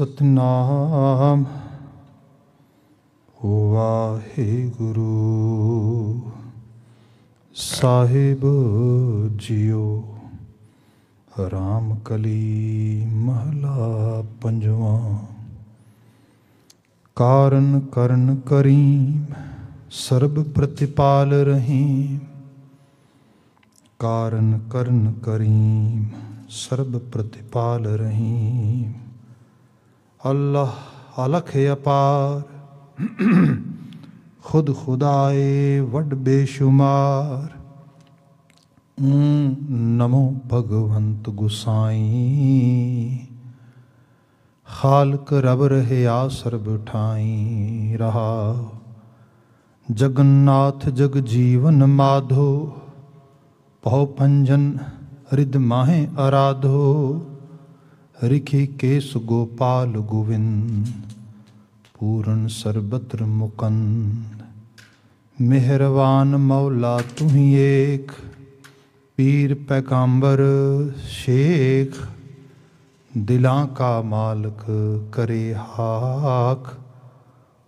ਸਤਨਾਮ ਵਾਹਿਗੁਰੂ ਸਾਹਿਬ ਜੀਓ ਰਾਮ ਕਲੀ ਮਹਲਾ ਪੰਜਵਾਂ ਕਾਰਨ ਕਰਨ ਕਰੀਮ ਸਰਬ ਪ੍ਰਤਿਪਾਲ ਰਹੀਮ ਕਾਰਨ ਕਰਨ ਕਰੀਮ ਸਰਬ ਪ੍ਰਤਿਪਾਲ ਰਹੀਮ ਅੱਲਾਹ ਹਲਖ ਅਪਾਰ ਖੁਦ ਖੁਦਾਏ ਵੱਡ ਬੇਸ਼ੁਮਾਰ ਨਮੋ ਭਗਵੰਤ ਗੁਸਾਈ ਖਾਲਕ ਰਬ ਰਹਿਆ ਸਰਬ ਠਾਈ ਰਹਾ ਜਗਨਨਾਥ ਜਗ ਜੀਵਨ ਮਾਧੋ ਭਉ ਪੰਜਨ ਰਿਦ ਮਾਹੇ ਅਰਾਧੋ ਰਿਖੀ ਕੇਸ ਗੋਪਾਲ ਗੋਵਿੰਦ ਪੂਰਨ ਸਰਬਤਰ ਮੁਕੰਦ ਮਿਹਰਵਾਨ ਮੌਲਾ ਤੂੰ ਹੀ ਏਕ ਪੀਰ ਪੈਗੰਬਰ ਸ਼ੇਖ ਦਿਲਾਂ ਕਾ ਮਾਲਕ ਕਰੇ ਹਾਕ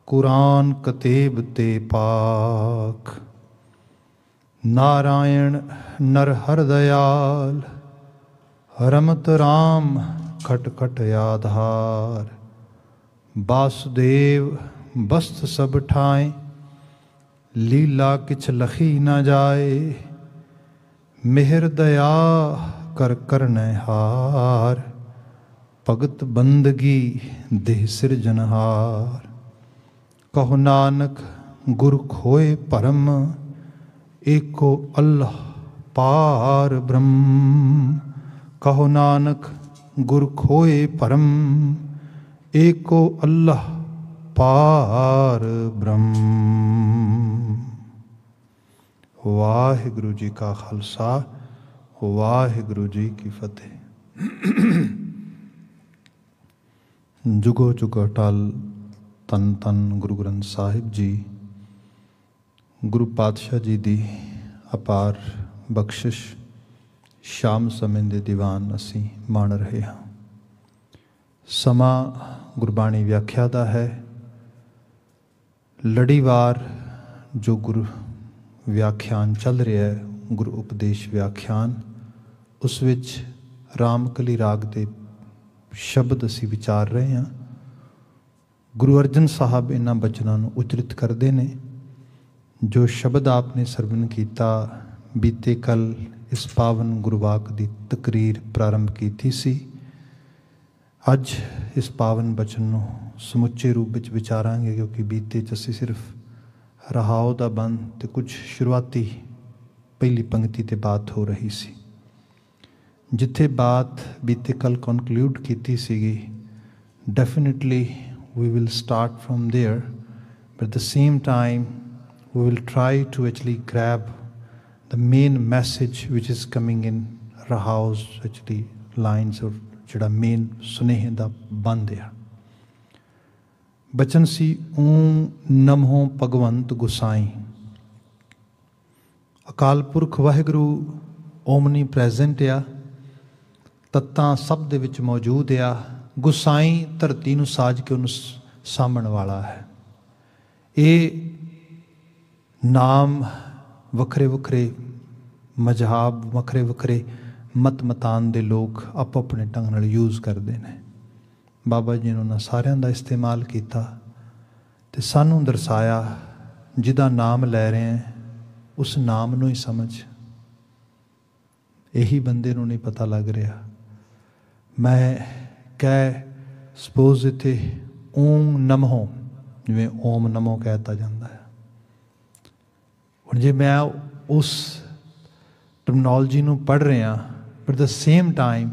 ਕੁਰਾਨ ਕਤੇਬ ਤੇ ਪਾਕ ਨਾਰਾਇਣ ਨਰ ਹਰਦਇਆਲ ਰਮਤ ਰਾਮ ਖਟ ਖਟ ਆਧਾਰ ਬਾਸਦੇਵ ਬਸਤ ਸਭ ਠਾਏ ਲੀਲਾ ਕਿਛ ਲਖੀ ਨਾ ਜਾਏ ਮਿਹਰ ਦਇਆ ਕਰ ਕਰਨੇ ਹਾਰ ਭਗਤ ਬੰਦਗੀ ਦੇਹ ਸਿਰਜਨਹਾਰ ਕਹੋ ਨਾਨਕ ਗੁਰ ਖੋਏ ਪਰਮ ਏਕੋ ਅੱਲਾ ਪਾਰ ਬ੍ਰਹਮ ਕਹੋ ਨਾਨਕ ਗੁਰ ਖੋਏ ਪਰਮ ਏਕੋ ਅੱਲਾ ਪਾਰ ਬ੍ਰਹਮ ਵਾਹਿਗੁਰੂ ਜੀ ਕਾ ਖਾਲਸਾ ਵਾਹਿਗੁਰੂ ਜੀ ਕੀ ਫਤਿਹ ਜੁਗੋ ਜੁਗੋ ਟਲ ਤਨ ਤਨ ਗੁਰੂ ਗ੍ਰੰਥ ਸਾਹਿਬ ਜੀ ਗੁਰੂ ਪਾਤਸ਼ਾਹ ਜੀ ਦੀ ਅਪਾਰ ਬਖਸ਼ਿਸ਼ ਸ਼ਾਮ ਸਮੇਂ ਦੇ ਦੀਵਾਨ ਅਸੀਂ ਮਾਣ ਰਹੇ ਹਾਂ ਸਮਾ ਗੁਰਬਾਣੀ ਵਿਆਖਿਆ ਦਾ ਹੈ ਲੜੀਵਾਰ ਜੋ ਗੁਰੂ ਵਿਆਖਿਆਨ ਚੱਲ ਰਿਹਾ ਹੈ ਗੁਰੂ ਉਪਦੇਸ਼ ਵਿਆਖਿਆਨ ਉਸ ਵਿੱਚ ਰਾਮਕਲੀ ਰਾਗ ਦੇ ਸ਼ਬਦ ਅਸੀਂ ਵਿਚਾਰ ਰਹੇ ਹਾਂ ਗੁਰੂ ਅਰਜਨ ਸਾਹਿਬ ਇਹਨਾਂ ਬਚਨਾਂ ਨੂੰ ਉਚਰਿਤ ਕਰਦੇ ਨੇ ਜੋ ਸ਼ਬਦ ਆਪਨੇ ਸਰਵਨ ਕੀਤਾ ਬੀਤੇ ਕੱਲ ਇਸ ਪਾਵਨ ਗੁਰਵਾਕ ਦੀ ਤਕਰੀਰ ਪ੍ਰਾਰੰਭ ਕੀਤੀ ਸੀ ਅੱਜ ਇਸ ਪਾਵਨ ਬਚਨ ਨੂੰ ਸਮੁੱਚੇ ਰੂਪ ਵਿੱਚ ਵਿਚਾਰਾਂਗੇ ਕਿਉਂਕਿ ਬੀਤੇ ਚ ਅਸੀਂ ਸਿਰਫ ਰਹਾਉ ਦਾ ਬੰਦ ਤੇ ਕੁਝ ਸ਼ੁਰੂਆਤੀ ਪਹਿਲੀ ਪੰਕਤੀ ਤੇ ਬਾਤ ਹੋ ਰਹੀ ਸੀ ਜਿੱਥੇ ਬਾਤ ਬੀਤੇ ਕੱਲ ਕਨਕਲੂਡ ਕੀਤੀ ਸੀਗੀ definitely we will start from there but the same time we will try to actually grab the main message which is coming in Rahao's actually lines or ਜਿਹੜਾ ਮੇਨ ਸੁਨੇਹੇ ਦਾ ਬੰਦ ਆ ਬਚਨ ਸੀ ਓਮ ਨਮੋ ਭਗਵੰਤ ਗੁਸਾਈ ਅਕਾਲ ਪੁਰਖ ਵਾਹਿਗੁਰੂ ਓਮਨੀ ਪ੍ਰੈਜ਼ੈਂਟ ਆ ਤਤਾਂ ਸਭ ਦੇ ਵਿੱਚ ਮੌਜੂਦ ਆ ਗੁਸਾਈ ਧਰਤੀ ਨੂੰ ਸਾਜ ਕੇ ਉਹਨੂੰ ਸਾਹਮਣ ਵਾਲਾ ਹੈ ਇਹ ਨਾਮ ਵੱਖਰੇ ਵੱਖਰੇ ਮਜਹਾਬ ਵੱਖਰੇ ਵੱਖਰੇ ਮਤ ਮਤਾਨ ਦੇ ਲੋਕ ਆਪ ਆਪਣੇ ਢੰਗ ਨਾਲ ਯੂਜ਼ ਕਰਦੇ ਨੇ ਬਾਬਾ ਜੀ ਨੇ ਉਹਨਾਂ ਸਾਰਿਆਂ ਦਾ ਇਸਤੇਮਾਲ ਕੀਤਾ ਤੇ ਸਾਨੂੰ ਦਰਸਾਇਆ ਜਿਹਦਾ ਨਾਮ ਲੈ ਰਹੇ ਹਾਂ ਉਸ ਨਾਮ ਨੂੰ ਹੀ ਸਮਝ ਇਹੀ ਬੰਦੇ ਨੂੰ ਨਹੀਂ ਪਤਾ ਲੱਗ ਰਿਹਾ ਮੈਂ ਕਹਿ ਸਪੋਜ਼ ਇਥੇ ਓਮ ਨਮੋ ਜਿਵੇਂ ਓਮ ਨਮੋ ਕਹਿਤਾ ਜਾਂਦਾ ਹੈ ਹੁਣ ਜੇ ਮੈਂ ਉਸ ਟਰਮਨੋਲੋਜੀ ਨੂੰ ਪੜ ਰਿਹਾ ਪਰ ਦ ਸੇਮ ਟਾਈਮ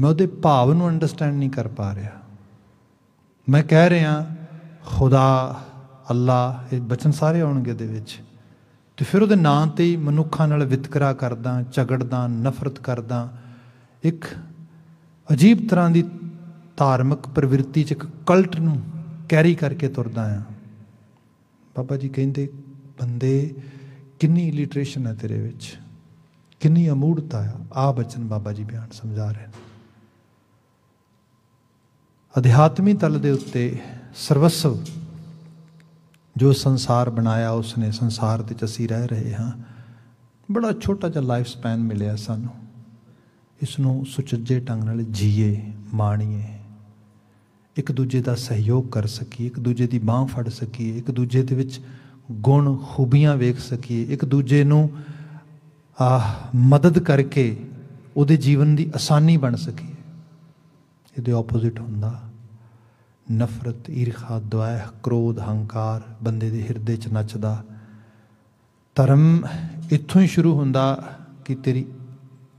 ਮੈਂ ਉਹਦੇ ਭਾਵ ਨੂੰ ਅੰਡਰਸਟੈਂਡ ਨਹੀਂ ਕਰ پا ਰਿਹਾ ਮੈਂ ਕਹਿ ਰਿਹਾ ਖੁਦਾ ਅੱਲਾ ਇਹ ਬਚਨ ਸਾਰੇ ਆਉਣਗੇ ਦੇ ਵਿੱਚ ਤੇ ਫਿਰ ਉਹਦੇ ਨਾਂ ਤੇ ਹੀ ਮਨੁੱਖਾਂ ਨਾਲ ਵਿਤਕਰਾ ਕਰਦਾ ਝਗੜਦਾ ਨਫ਼ਰਤ ਕਰਦਾ ਇੱਕ ਅਜੀਬ ਤਰ੍ਹਾਂ ਦੀ ਧਾਰਮਿਕ ਪ੍ਰਵਿਰਤੀ ਚ ਇੱਕ ਕਲਟ ਨੂੰ ਕੈਰੀ ਕਰਕੇ ਤੁਰਦਾ ਆ ਬਾਬਾ ਜੀ ਕਹਿੰਦੇ ਬੰਦੇ ਕਿੰਨੀ ਲਿਟਰੇਸ਼ਨ ਹੈ ਤੇਰੇ ਵਿੱਚ ਕਿੰਨੀ ਅਮੂੜਤਾ ਆ ਆ ਬਚਨ ਬਾਬਾ ਜੀ ਬਿਆਨ ਸਮਝਾ ਰਹੇ ਨੇ ਅਧਿਆਤਮੀ ਤਲ ਦੇ ਉੱਤੇ ਸਰਵਸਵ ਜੋ ਸੰਸਾਰ ਬਣਾਇਆ ਉਸਨੇ ਸੰਸਾਰ ਤੇ ਅਸੀਂ ਰਹਿ ਰਹੇ ਹਾਂ ਬੜਾ ਛੋਟਾ ਜਿਹਾ ਲਾਈਫ ਸਪੈਨ ਮਿਲਿਆ ਸਾਨੂੰ ਇਸ ਨੂੰ ਸੁਚੱਜੇ ਢੰਗ ਨਾਲ ਜੀਏ ਮਾਣੀਏ ਇੱਕ ਦੂਜੇ ਦਾ ਸਹਿਯੋਗ ਕਰ ਸਕੀਏ ਇੱਕ ਦੂਜੇ ਦੀ ਬਾਹ ਫੜ ਸਕੀਏ ਇੱਕ ਦੂਜੇ ਦੇ ਵਿੱਚ ਗੁਣ ਖੂਬੀਆਂ ਵੇਖ ਸਕੀਏ ਇੱਕ ਦੂਜੇ ਨੂੰ ਆ ਮਦਦ ਕਰਕੇ ਉਹਦੇ ਜੀਵਨ ਦੀ ਆਸਾਨੀ ਬਣ ਸਕੀਏ ਇਹਦੇ ਆਪੋਜ਼ਿਟ ਹੁੰਦਾ ਨਫ਼ਰਤ ਈਰਖਾ ਦੁਆਇ ਕ੍ਰੋਧ ਹੰਕਾਰ ਬੰਦੇ ਦੇ ਹਿਰਦੇ 'ਚ ਨੱਚਦਾ ਧਰਮ ਇੱਥੋਂ ਹੀ ਸ਼ੁਰੂ ਹੁੰਦਾ ਕਿ ਤੇਰੀ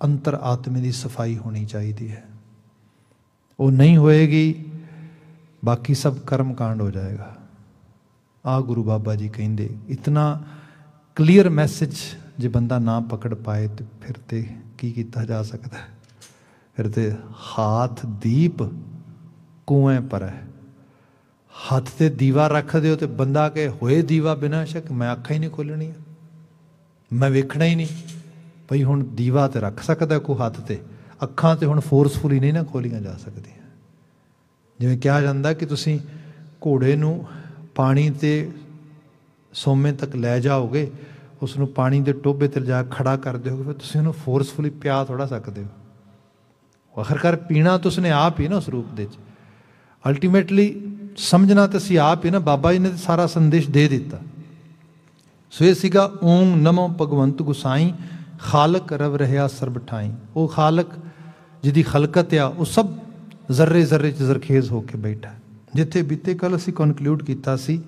ਅੰਤਰ ਆਤਮੇ ਦੀ ਸਫਾਈ ਹੋਣੀ ਚਾਹੀਦੀ ਹੈ ਉਹ ਨਹੀਂ ਹੋਏਗੀ ਬਾਕੀ ਸਭ ਕਰਮ ਕਾਂਡ ਹੋ ਜਾਏਗਾ ਆ ਗੁਰੂ ਬਾਬਾ ਜੀ ਕਹਿੰਦੇ ਇਤਨਾ ਕਲੀਅਰ ਮੈਸੇਜ ਜੇ ਬੰਦਾ ਨਾ ਪਕੜ ਪਾਏ ਤੇ ਫਿਰ ਤੇ ਕੀ ਕੀਤਾ ਜਾ ਸਕਦਾ ਹੈ ਫਿਰ ਤੇ ਹੱਥ ਦੀਪ ਕੂਏ ਪਰ ਹੈ ਹੱਥ ਤੇ ਦੀਵਾ ਰੱਖ ਦਿਓ ਤੇ ਬੰਦਾ ਕਹੇ ਹੋਏ ਦੀਵਾ ਬਿਨਾ ਸ਼ੱਕ ਮੈਂ ਅੱਖਾਂ ਹੀ ਨਹੀਂ ਖੋਲਣੀਆਂ ਮੈਂ ਵੇਖਣਾ ਹੀ ਨਹੀਂ ਭਈ ਹੁਣ ਦੀਵਾ ਤੇ ਰੱਖ ਸਕਦਾ ਕੋ ਹੱਥ ਤੇ ਅੱਖਾਂ ਤੇ ਹੁਣ ਫੋਰਸਫੁਲੀ ਨਹੀਂ ਨਾ ਖੋਲੀਆਂ ਜਾ ਸਕਦੀਆਂ ਜਿਵੇਂ ਕਿਹਾ ਜਾਂਦਾ ਕਿ ਤੁਸੀਂ ਘੋੜੇ ਨੂੰ ਪਾਣੀ ਤੇ ਸੋਮੇ ਤੱਕ ਲੈ ਜਾਓਗੇ ਉਸ ਨੂੰ ਪਾਣੀ ਦੇ ਟੋਬੇ ਤੇ ਜਾ ਖੜਾ ਕਰ ਦਿਓਗੇ ਫਿਰ ਤੁਸੀਂ ਉਹਨੂੰ ਫੋਰਸਫੁਲੀ ਪਿਆ ਥੋੜਾ ਸਕਦੇ ਹੋ ਆਖਰਕਾਰ ਪੀਣਾ ਤਾਂ ਉਸਨੇ ਆਪ ਹੀ ਨਾ ਉਸ ਰੂਪ ਦੇ ਚ ਅਲਟੀਮੇਟਲੀ ਸਮਝਣਾ ਤਾਂ ਸੀ ਆਪ ਹੀ ਨਾ ਬਾਬਾ ਜੀ ਨੇ ਸਾਰਾ ਸੰਦੇਸ਼ ਦੇ ਦਿੱਤਾ ਸੋ ਇਹ ਸੀਗਾ ਓਮ ਨਮੋ ਭਗਵੰਤ ਗੁਸਾਈ ਖਾਲਕ ਰਵ ਰਹਾ ਸਰਬ ਠਾਈ ਉਹ ਖਾਲਕ ਜਿਹਦੀ ਖਲਕਤ ਆ ਉਹ ਸਭ ਜ਼ਰਰੇ ਜ਼ਰਰੇ ਚ ਜ਼ਰਖੇਜ਼ ਹੋ ਕੇ ਬੈਠਾ ਜਿੱਥੇ ਬੀਤੇ ਕੱਲ ਅਸੀਂ ਕਨਕਲੂਡ ਕੀਤਾ ਸੀ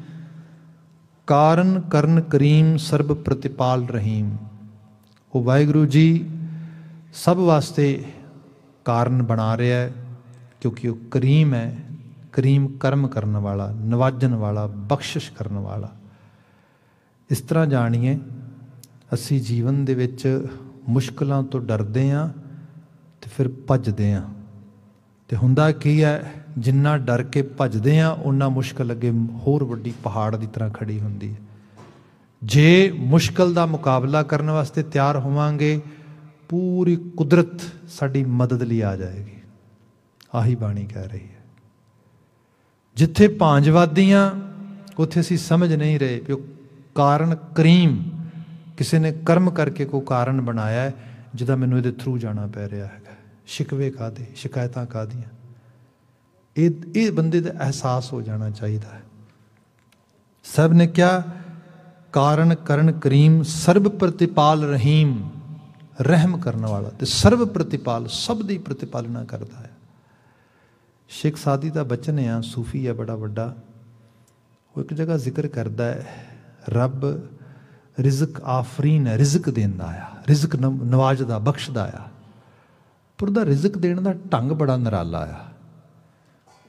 ਕਾਰਨ ਕਰਨ ਕਰੀਮ ਸਰਬ ਪ੍ਰਤੀਪਾਲ ਰਹੀਮ ਉਹ ਵਾਹਿਗੁਰੂ ਜੀ ਸਭ ਵਾਸਤੇ ਕਾਰਨ ਬਣਾ ਰਿਹਾ ਹੈ ਕਿਉਂਕਿ ਉਹ ਕਰੀਮ ਹੈ ਕਰੀਮ ਕਰਮ ਕਰਨ ਵਾਲਾ ਨਵਾਜਣ ਵਾਲਾ ਬਖਸ਼ਿਸ਼ ਕਰਨ ਵਾਲਾ ਇਸ ਤਰ੍ਹਾਂ ਜਾਣੀਏ ਅਸੀਂ ਜੀਵਨ ਦੇ ਵਿੱਚ ਮੁਸ਼ਕਲਾਂ ਤੋਂ ਡਰਦੇ ਆਂ ਤੇ ਫਿਰ ਭੱਜਦੇ ਆਂ ਤੇ ਹੁੰਦਾ ਕੀ ਹੈ ਜਿੰਨਾ ਡਰ ਕੇ ਭੱਜਦੇ ਆ ਉਹਨਾਂ ਮੁਸ਼ਕਲ ਅੱਗੇ ਹੋਰ ਵੱਡੀ ਪਹਾੜ ਦੀ ਤਰ੍ਹਾਂ ਖੜੀ ਹੁੰਦੀ ਹੈ ਜੇ ਮੁਸ਼ਕਲ ਦਾ ਮੁਕਾਬਲਾ ਕਰਨ ਵਾਸਤੇ ਤਿਆਰ ਹੋਵਾਂਗੇ ਪੂਰੀ ਕੁਦਰਤ ਸਾਡੀ ਮਦਦ ਲਈ ਆ ਜਾਏਗੀ ਆਹੀ ਬਾਣੀ ਕਹਿ ਰਹੀ ਹੈ ਜਿੱਥੇ ਪਾਂਜਵਾਦੀਆਂ ਉੱਥੇ ਅਸੀਂ ਸਮਝ ਨਹੀਂ ਰਹੇ ਕਿ ਕਾਰਨ ਕਰੀਮ ਕਿਸੇ ਨੇ ਕਰਮ ਕਰਕੇ ਕੋ ਕਾਰਨ ਬਣਾਇਆ ਹੈ ਜਿਹਦਾ ਮੈਨੂੰ ਇਹਦੇ ਥਰੂ ਜਾਣਾ ਪੈ ਰਿਹਾ ਹੈਗਾ ਸ਼ਿਕਵੇ ਕਾਦੇ ਸ਼ਿਕਾਇਤਾਂ ਕਾਦੀਆਂ ਇਹ ਇਹ ਬੰਦੇ ਦਾ ਅਹਿਸਾਸ ਹੋ ਜਾਣਾ ਚਾਹੀਦਾ ਹੈ ਸਭ ਨੇ ਕਿਹਾ ਕਾਰਨ ਕਰਨ ਕਰੀਮ ਸਰਬ ਪ੍ਰਤਿਪਾਲ ਰਹੀਮ ਰਹਿਮ ਕਰਨ ਵਾਲਾ ਤੇ ਸਰਬ ਪ੍ਰਤਿਪਾਲ ਸਭ ਦੀ ਪ੍ਰਤਿਪਾਲਨਾ ਕਰਦਾ ਹੈ ਸ਼ੇਖ ਸਾਦੀ ਦਾ ਬਚਨ ਆ ਸੂਫੀ ਆ ਬੜਾ ਵੱਡਾ ਉਹ ਇੱਕ ਜਗ੍ਹਾ ਜ਼ਿਕਰ ਕਰਦਾ ਹੈ ਰੱਬ ਰਿਜ਼ਕ ਆਫਰੀਨ ਹੈ ਰਿਜ਼ਕ ਦਿੰਦਾ ਆ ਰਿਜ਼ਕ ਨਵਾਜਦਾ ਬਖਸ਼ਦਾ ਆ ਪਰ ਉਹਦਾ ਰਿਜ਼ਕ ਦੇਣ ਦਾ ਢੰਗ ਬੜਾ ਨਰਾਲਾ ਆ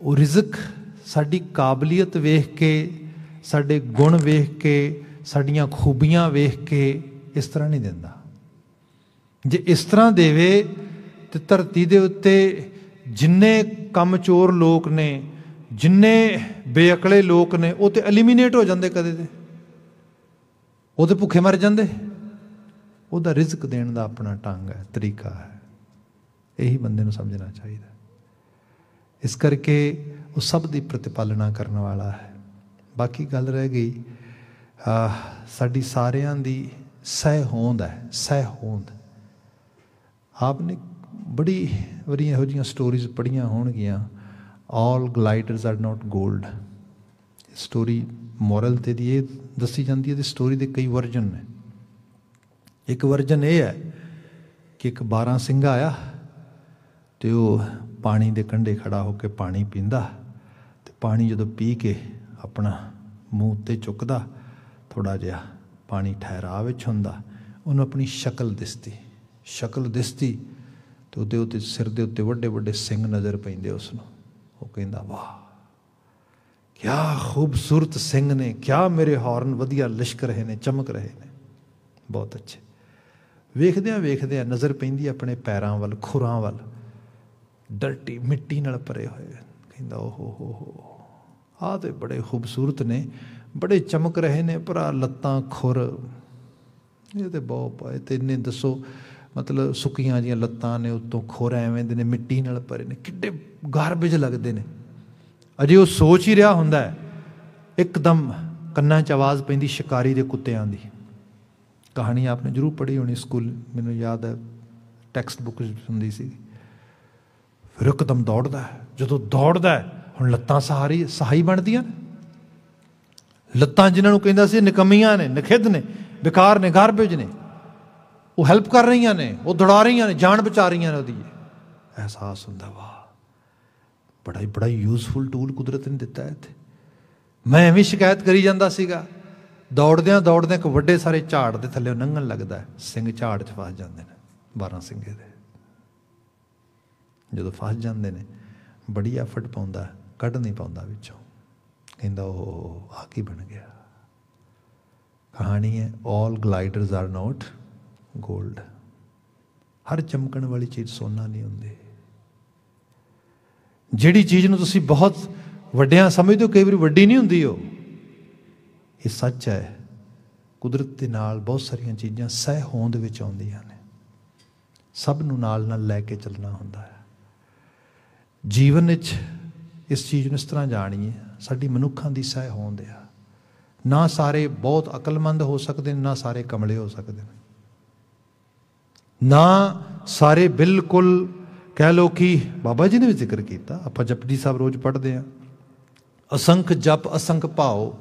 ਉਹ ਰਿਜ਼ਕ ਸਾਡੀ ਕਾਬਲੀਅਤ ਵੇਖ ਕੇ ਸਾਡੇ ਗੁਣ ਵੇਖ ਕੇ ਸਾਡੀਆਂ ਖੂਬੀਆਂ ਵੇਖ ਕੇ ਇਸ ਤਰ੍ਹਾਂ ਨਹੀਂ ਦਿੰਦਾ ਜੇ ਇਸ ਤਰ੍ਹਾਂ ਦੇਵੇ ਤੇ ਧਰਤੀ ਦੇ ਉੱਤੇ ਜਿੰਨੇ ਕਮਚੋਰ ਲੋਕ ਨੇ ਜਿੰਨੇ ਬੇਅਕਲੇ ਲੋਕ ਨੇ ਉਹ ਤੇ ਐਲੀਮੀਨੇਟ ਹੋ ਜਾਂਦੇ ਕਦੇ ਤੇ ਉਹ ਤੇ ਭੁੱਖੇ ਮਰ ਜਾਂਦੇ ਉਹਦਾ ਰਿਜ਼ਕ ਦੇਣ ਦਾ ਆਪਣਾ ਟੰਗ ਹੈ ਤਰੀਕਾ ਹੈ ਇਹੀ ਬੰਦੇ ਨੂੰ ਸਮਝਣਾ ਚਾਹੀਦਾ ਇਸ ਕਰਕੇ ਉਹ ਸਭ ਦੀ ਪ੍ਰਤੀਪਾਲਣਾ ਕਰਨ ਵਾਲਾ ਹੈ ਬਾਕੀ ਗੱਲ ਰਹਿ ਗਈ ਸਾਡੀ ਸਾਰਿਆਂ ਦੀ ਸਹਿ ਹੋਂਦ ਹੈ ਸਹਿ ਹੋਂਦ ਆਪਨੇ ਬੜੀ ਬੜੀ ਇਹੋ ਜੀਆਂ ਸਟੋਰੀਜ਼ ਪੜੀਆਂ ਹੋਣਗੀਆਂ ਆਲ ਗਲਾਈਡਰਸ ਆਰ ਨਾਟ 골ਡ ਸਟੋਰੀ ਮੋਰਲ ਤੇ ਦੀ ਇਹ ਦੱਸੀ ਜਾਂਦੀ ਹੈ ਤੇ ਸਟੋਰੀ ਦੇ ਕਈ ਵਰਜਨ ਨੇ ਇੱਕ ਵਰਜਨ ਇਹ ਹੈ ਕਿ ਇੱਕ 12 ਸਿੰਘ ਆਇਆ ਤੇ ਉਹ ਪਾਣੀ ਦੇ ਕੰਢੇ ਖੜਾ ਹੋ ਕੇ ਪਾਣੀ ਪੀਂਦਾ ਤੇ ਪਾਣੀ ਜਦੋਂ ਪੀ ਕੇ ਆਪਣਾ ਮੂੰਹ ਉੱਤੇ ਚੁੱਕਦਾ ਥੋੜਾ ਜਿਹਾ ਪਾਣੀ ਠਹਿਰਾ ਵਿੱਚ ਹੁੰਦਾ ਉਹਨੂੰ ਆਪਣੀ ਸ਼ਕਲ ਦਿਸਦੀ ਸ਼ਕਲ ਦਿਸਦੀ ਤੇ ਉਹਦੇ ਉੱਤੇ ਸਿਰ ਦੇ ਉੱਤੇ ਵੱਡੇ ਵੱਡੇ ਸਿੰਘ ਨਜ਼ਰ ਪੈਂਦੇ ਉਸ ਨੂੰ ਉਹ ਕਹਿੰਦਾ ਵਾਹ ਕਿਆ ਖੂਬਸੂਰਤ ਸਿੰਘ ਨੇ ਕਿਆ ਮੇਰੇ ਹਾਰਨ ਵਧੀਆ ਲਿਸ਼ਕ ਰਹੇ ਨੇ ਚਮਕ ਰਹੇ ਨੇ ਬਹੁਤ ਅੱਛੇ ਵੇਖਦਿਆਂ ਵੇਖਦਿਆਂ ਨਜ਼ਰ ਪੈਂਦੀ ਆਪਣੇ ਪੈਰਾਂ ਵੱਲ ਖੁਰਾਂ ਵੱਲ ਡਰਟੀ ਮਿੱਟੀ ਨਾਲ ਭਰੇ ਹੋਏ ਕਹਿੰਦਾ ਓਹੋ ਹੋ ਹੋ ਆਹ ਤੇ ਬੜੇ ਖੂਬਸੂਰਤ ਨੇ ਬੜੇ ਚਮਕ ਰਹੇ ਨੇ ਭਰਾ ਲੱਤਾਂ ਖੁਰ ਇਹ ਤੇ ਬਹੁਤ ਪਾਏ ਤੇ ਇੰਨੇ ਦੱਸੋ ਮਤਲਬ ਸੁੱਕੀਆਂ ਜੀਆਂ ਲੱਤਾਂ ਨੇ ਉੱਤੋਂ ਖੁਰ ਐਵੇਂ ਦੇ ਨੇ ਮਿੱਟੀ ਨਾਲ ਭਰੇ ਨੇ ਕਿੱਡੇ ਗਾਰਬੇਜ ਲੱਗਦੇ ਨੇ ਅਜੇ ਉਹ ਸੋਚ ਹੀ ਰਿਹਾ ਹੁੰਦਾ ਹੈ ਇੱਕਦਮ ਕੰਨਾਂ 'ਚ ਆਵਾਜ਼ ਪੈਂਦੀ ਸ਼ਿਕਾਰੀ ਦੇ ਕੁੱਤਿਆਂ ਦੀ ਕਹਾਣੀ ਆਪਨੇ ਜ਼ਰੂਰ ਪੜ੍ਹੀ ਹੋਣੀ ਸਕੂਲ ਮੈਨੂੰ ਯਾਦ ਹੈ ਟੈਕਸਟ ਬੁੱਕ ਹੁੰਦੀ ਸੀ ਰੁਕਦਮ ਦੌੜਦਾ ਹੈ ਜਦੋਂ ਦੌੜਦਾ ਹੈ ਹੁਣ ਲੱਤਾਂ ਸਹਾਰੀ ਸਹਾਈ ਬਣਦੀਆਂ ਨੇ ਲੱਤਾਂ ਜਿਨ੍ਹਾਂ ਨੂੰ ਕਹਿੰਦਾ ਸੀ ਨਿਕਮੀਆਂ ਨੇ ਨਖਿੱਧ ਨੇ ਵਿਕਾਰ ਨੇ ਗਾਰਬੇਜ ਨੇ ਉਹ ਹੈਲਪ ਕਰ ਰਹੀਆਂ ਨੇ ਉਹ ਦੌੜਾ ਰਹੀਆਂ ਨੇ ਜਾਨ ਬਚਾ ਰਹੀਆਂ ਨੇ ਉਹਦੀ ਅਹਿਸਾਸ ਹੁੰਦਾ ਵਾਹ ਬੜਾ ਹੀ ਬੜਾ ਯੂਸਫੁਲ ਟੂਲ ਕੁਦਰਤ ਨੇ ਦਿੱਤਾ ਹੈ ਇੱਥੇ ਮੈਂ ਐਵੇਂ ਸ਼ਿਕਾਇਤ ਕਰੀ ਜਾਂਦਾ ਸੀਗਾ ਦੌੜਦਿਆਂ ਦੌੜਦਿਆਂ ਇੱਕ ਵੱਡੇ ਸਾਰੇ ਝਾੜ ਦੇ ਥੱਲੇ ਨੰਗਣ ਲੱਗਦਾ ਸਿੰਘ ਝਾੜ 'ਚ ਫਸ ਜਾਂਦੇ ਨੇ 12 ਸਿੰਘੇ ਦੇ ਜਦੋਂ ਫਸ ਜਾਂਦੇ ਨੇ ਬੜੀ ਐਫਰਟ ਪਾਉਂਦਾ ਕੱਢ ਨਹੀਂ ਪਾਉਂਦਾ ਵਿੱਚੋਂ ਕਹਿੰਦਾ ਉਹ ਆ ਕੀ ਬਣ ਗਿਆ ਕਹਾਣੀ ਹੈ 올 ਗਲਾਈਡਰਸ ਆਰ ਨਾਟ 골ਡ ਹਰ ਚਮਕਣ ਵਾਲੀ ਚੀਜ਼ ਸੋਨਾ ਨਹੀਂ ਹੁੰਦੀ ਜਿਹੜੀ ਚੀਜ਼ ਨੂੰ ਤੁਸੀਂ ਬਹੁਤ ਵੱਡਿਆਂ ਸਮਝਦੇ ਹੋ ਕਈ ਵਾਰ ਵੱਡੀ ਨਹੀਂ ਹੁੰਦੀ ਉਹ ਇਹ ਸੱਚ ਹੈ ਕੁਦਰਤ ਦੇ ਨਾਲ ਬਹੁਤ ਸਾਰੀਆਂ ਚੀਜ਼ਾਂ ਸਹਿ ਹੋਂਦ ਵਿੱਚ ਆਉਂਦੀਆਂ ਨੇ ਸਭ ਨੂੰ ਨਾਲ ਨਾਲ ਲੈ ਕੇ ਚੱਲਣਾ ਹੁੰਦਾ ਹੈ ਜੀਵਨ ਵਿੱਚ ਇਸ ਚੀਜ਼ ਨੂੰ ਇਸ ਤਰ੍ਹਾਂ ਜਾਣੀਏ ਸਾਡੀ ਮਨੁੱਖਾਂ ਦੀ ਸਹਿ ਹੋਂਦ ਆ ਨਾ ਸਾਰੇ ਬਹੁਤ ਅਕਲਮੰਦ ਹੋ ਸਕਦੇ ਨਾ ਸਾਰੇ ਕਮਲੇ ਹੋ ਸਕਦੇ ਨਾ ਸਾਰੇ ਬਿਲਕੁਲ ਕਹਿ ਲੋ ਕਿ ਬਾਬਾ ਜੀ ਨੇ ਵੀ ਜ਼ਿਕਰ ਕੀਤਾ ਆਪਾਂ ਜਪਜੀ ਸਾਹਿਬ ਰੋਜ਼ ਪੜ੍ਹਦੇ ਆ ਅਸੰਖ ਜਪ ਅਸੰਖ ਭਾਉ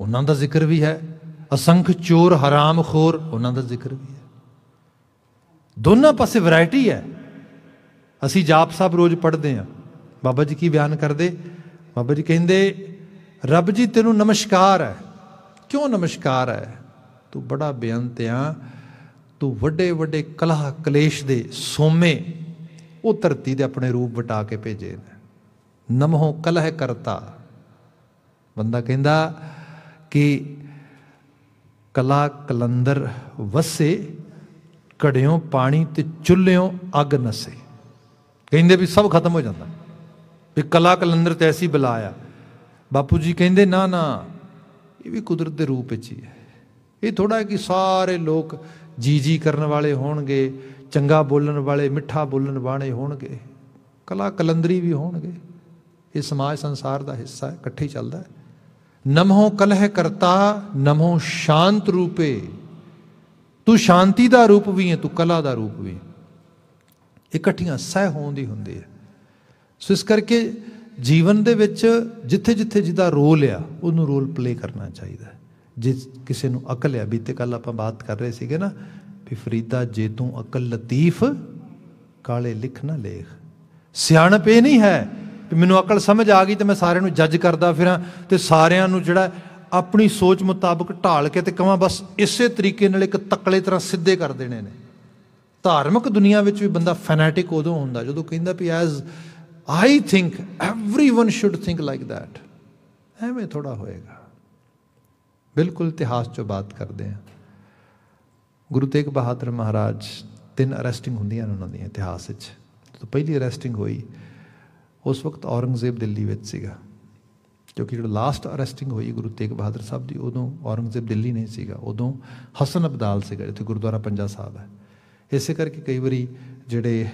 ਉਹਨਾਂ ਦਾ ਜ਼ਿਕਰ ਵੀ ਹੈ ਅਸੰਖ ਚੋਰ ਹਰਾਮ ਖੋਰ ਉਹਨਾਂ ਦਾ ਜ਼ਿਕਰ ਵੀ ਹੈ ਦੋਨਾਂ ਪਾਸੇ ਵੈਰਾਈਟੀ ਹੈ ਅਸੀਂ ਜਾਪ ਸਾਹਿਬ ਰੋਜ਼ ਪੜ੍ਹਦੇ ਆ ਬਾਬਾ ਜੀ ਕੀ ਬਿਆਨ ਕਰਦੇ ਬਾਬਾ ਜੀ ਕਹਿੰਦੇ ਰੱਬ ਜੀ ਤੈਨੂੰ ਨਮਸਕਾਰ ਹੈ ਕਿਉਂ ਨਮਸਕਾਰ ਹੈ ਤੂੰ ਬੜਾ ਬੇਅੰਤ ਆ ਤੂੰ ਵੱਡੇ ਵੱਡੇ ਕਲਾ ਕਲੇਸ਼ ਦੇ ਸੋਮੇ ਉਹ ਧਰਤੀ ਦੇ ਆਪਣੇ ਰੂਪ ਵਟਾ ਕੇ ਭੇਜੇ ਨੇ ਨਮਹੋ ਕਲਹ ਕਰਤਾ ਬੰਦਾ ਕਹਿੰਦਾ ਕਿ ਕਲਾ ਕਲੰਦਰ ਵਸੇ ਕੜਿਓ ਪਾਣੀ ਤੇ ਚੁੱਲਿਓ ਅਗ ਨਸੇ ਕਹਿੰਦੇ ਵੀ ਸਭ ਖਤਮ ਹੋ ਜਾਂਦਾ ਵੀ ਕਲਾ ਕਲੰਦਰ ਤੇ ਐਸੀ ਬਲਾ ਆ ਬਾਪੂ ਜੀ ਕਹਿੰਦੇ ਨਾ ਨਾ ਇਹ ਵੀ ਕੁਦਰਤ ਦੇ ਰੂਪ ਵਿੱਚ ਹੀ ਹੈ ਇਹ ਥੋੜਾ ਕਿ ਸਾਰੇ ਲੋਕ ਜੀ ਜੀ ਕਰਨ ਵਾਲੇ ਹੋਣਗੇ ਚੰਗਾ ਬੋਲਣ ਵਾਲੇ ਮਿੱਠਾ ਬੋਲਣ ਵਾਲੇ ਹੋਣਗੇ ਕਲਾ ਕਲੰਦਰੀ ਵੀ ਹੋਣਗੇ ਇਹ ਸਮਾਜ ਸੰਸਾਰ ਦਾ ਹਿੱਸਾ ਹੈ ਇਕੱਠੇ ਚੱਲਦਾ ਹੈ ਨਮੋ ਕਲਹ ਕਰਤਾ ਨਮੋ ਸ਼ਾਂਤ ਰੂਪੇ ਤੂੰ ਸ਼ਾਂਤੀ ਦਾ ਰੂਪ ਵੀ ਹੈ ਤੂੰ ਕਲਾ ਦਾ ਰੂਪ ਵੀ ਹੈ ਇਕੱਠੀਆਂ ਸਹਿ ਹੋਣ ਦੀ ਹੁੰਦੀ ਹੈ ਸੋ ਇਸ ਕਰਕੇ ਜੀਵਨ ਦੇ ਵਿੱਚ ਜਿੱਥੇ ਜਿੱਥੇ ਜਿਹਦਾ ਰੋਲ ਆ ਉਹਨੂੰ ਰੋਲ ਪਲੇ ਕਰਨਾ ਚਾਹੀਦਾ ਜਿਸ ਕਿਸੇ ਨੂੰ ਅਕਲ ਆ ਬੀਤੇ ਕੱਲ ਆਪਾਂ ਬਾਤ ਕਰ ਰਹੇ ਸੀਗੇ ਨਾ ਵੀ ਫਰੀਦਾ ਜੇ ਤੂੰ ਅਕਲ ਲਤੀਫ ਕਾਲੇ ਲਿਖ ਨਾ ਲੇਖ ਸਿਆਣਪ ਇਹ ਨਹੀਂ ਹੈ ਵੀ ਮੈਨੂੰ ਅਕਲ ਸਮਝ ਆ ਗਈ ਤੇ ਮੈਂ ਸਾਰਿਆਂ ਨੂੰ ਜੱਜ ਕਰਦਾ ਫਿਰਾਂ ਤੇ ਸਾਰਿਆਂ ਨੂੰ ਜਿਹੜਾ ਆਪਣੀ ਸੋਚ ਮੁਤਾਬਕ ਢਾਲ ਕੇ ਤੇ ਕਹਾਂ ਬਸ ਇਸੇ ਤਰੀਕੇ ਨਾਲ ਇੱਕ ਤਕਲੇ ਤਰ੍ਹਾਂ ਸਿੱਧੇ ਕਰ ਦੇਣੇ ਨੇ ਧਾਰਮਿਕ ਦੁਨੀਆ ਵਿੱਚ ਵੀ ਬੰਦਾ ਫੈਨੈਟਿਕ ਉਦੋਂ ਹੁੰਦਾ ਜਦੋਂ ਕਹਿੰਦਾ ਵੀ as I think everyone should think like that ਐਵੇਂ ਥੋੜਾ ਹੋਏਗਾ ਬਿਲਕੁਲ ਇਤਿਹਾਸ ਚੋਂ ਬਾਤ ਕਰਦੇ ਆ ਗੁਰੂ ਤੇਗ ਬਹਾਦਰ ਮਹਾਰਾਜ ਤਿੰਨ ਅਰੈਸਟਿੰਗ ਹੁੰਦੀਆਂ ਉਹਨਾਂ ਦੀਆਂ ਇਤਿਹਾਸ ਵਿੱਚ ਤੋਂ ਪਹਿਲੀ ਅਰੈਸਟਿੰਗ ਹੋਈ ਉਸ ਵਕਤ ਔਰੰਗਜ਼ੇਬ ਦਿੱਲੀ ਵਿੱਚ ਸੀਗਾ ਕਿਉਂਕਿ ਜਿਹੜਾ ਲਾਸਟ ਅਰੈਸਟਿੰਗ ਹੋਈ ਗੁਰੂ ਤੇਗ ਬਹਾਦਰ ਸਾਹਿਬ ਦੀ ਉਦੋਂ ਔਰੰਗਜ਼ੇਬ ਦਿੱਲੀ ਨਹੀਂ ਸੀਗਾ ਉਦੋਂ ਹਸਨ ਅਬਦਾਲ ਸੀਗਾ ਜਿੱਥੇ ਗੁਰਦੁਆਰਾ ਪੰਜਾ ਸਾਹਿਬ ਹੈ ਇਸੇ ਕਰਕੇ ਕਈ ਵਾਰੀ ਜਿਹੜੇ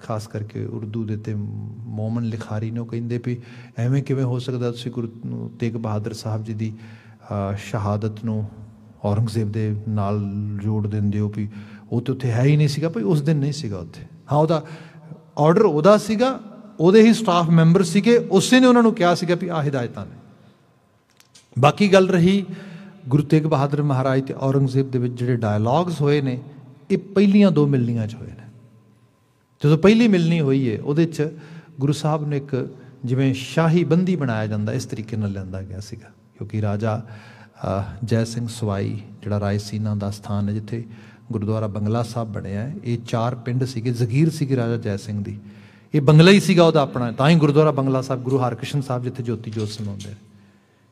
ਖਾਸ ਕਰਕੇ ਉਰਦੂ ਦੇ ਤੇ ਮੋਮਨ ਲਿਖਾਰੀ ਨੂੰ ਕਹਿੰਦੇ ਵੀ ਐਵੇਂ ਕਿਵੇਂ ਹੋ ਸਕਦਾ ਤੁਸੀਂ ਗੁਰੂ ਤੇਗ ਬਹਾਦਰ ਸਾਹਿਬ ਜੀ ਦੀ ਸ਼ਹਾਦਤ ਨੂੰ ਔਰੰਗਜ਼ੇਬ ਦੇ ਨਾਲ ਜੋੜ ਦਿੰਦੇ ਹੋ ਵੀ ਉਹ ਤੇ ਉੱਥੇ ਹੈ ਹੀ ਨਹੀਂ ਸੀਗਾ ਭਈ ਉਸ ਦਿਨ ਨਹੀਂ ਸੀਗਾ ਉੱਥੇ ਹਾਂ ਉਹਦਾ ਆਰਡਰ ਉਹਦਾ ਸੀਗਾ ਉਹਦੇ ਹੀ ਸਟਾਫ ਮੈਂਬਰ ਸੀਗੇ ਉਸੇ ਨੇ ਉਹਨਾਂ ਨੂੰ ਕਿਹਾ ਸੀਗਾ ਵੀ ਆ ਹਦਾਇਤਾਂ ਨੇ ਬਾਕੀ ਗੱਲ ਰਹੀ ਗੁਰੂ ਤੇਗ ਬਹਾਦਰ ਮਹਾਰਾਜ ਤੇ ਔਰੰਗਜ਼ੇਬ ਦੇ ਵਿੱਚ ਜਿਹੜੇ ਡਾਇਲੌਗਸ ਹੋਏ ਨੇ ਇਹ ਪਹਿਲੀਆਂ ਦੋ ਮਿਲਣੀਆਂ ਚ ਹੋਏ ਨੇ ਜਦੋਂ ਪਹਿਲੀ ਮਿਲਣੀ ਹੋਈ ਏ ਉਹਦੇ ਚ ਗੁਰੂ ਸਾਹਿਬ ਨੇ ਇੱਕ ਜਿਵੇਂ ਸ਼ਾਹੀ ਬੰਦੀ ਬਣਾਇਆ ਜਾਂਦਾ ਇਸ ਤਰੀਕੇ ਨਾਲ ਲੈਂਦਾ ਗਿਆ ਸੀਗਾ ਕਿਉਂਕਿ ਰਾਜਾ ਜੈ ਸਿੰਘ ਸਵਾਈ ਜਿਹੜਾ ਰਾਇਸੀਨਾ ਦਾ ਸਥਾਨ ਹੈ ਜਿੱਥੇ ਗੁਰਦੁਆਰਾ ਬੰਗਲਾ ਸਾਹਿਬ ਬਣਿਆ ਹੈ ਇਹ ਚਾਰ ਪਿੰਡ ਸੀਗੇ ਜ਼ਗੀਰ ਸੀਗੇ ਰਾਜਾ ਜੈ ਸਿੰਘ ਦੀ ਇਹ ਬੰਗਲਾ ਹੀ ਸੀਗਾ ਉਹਦਾ ਆਪਣਾ ਤਾਂ ਹੀ ਗੁਰਦੁਆਰਾ ਬੰਗਲਾ ਸਾਹਿਬ ਗੁਰੂ ਹਰਕ੍ਰਿਸ਼ਨ ਸਾਹਿਬ ਜਿੱਥੇ ਜੋਤੀ ਜੋਤ ਸਮਾਉਂਦੇ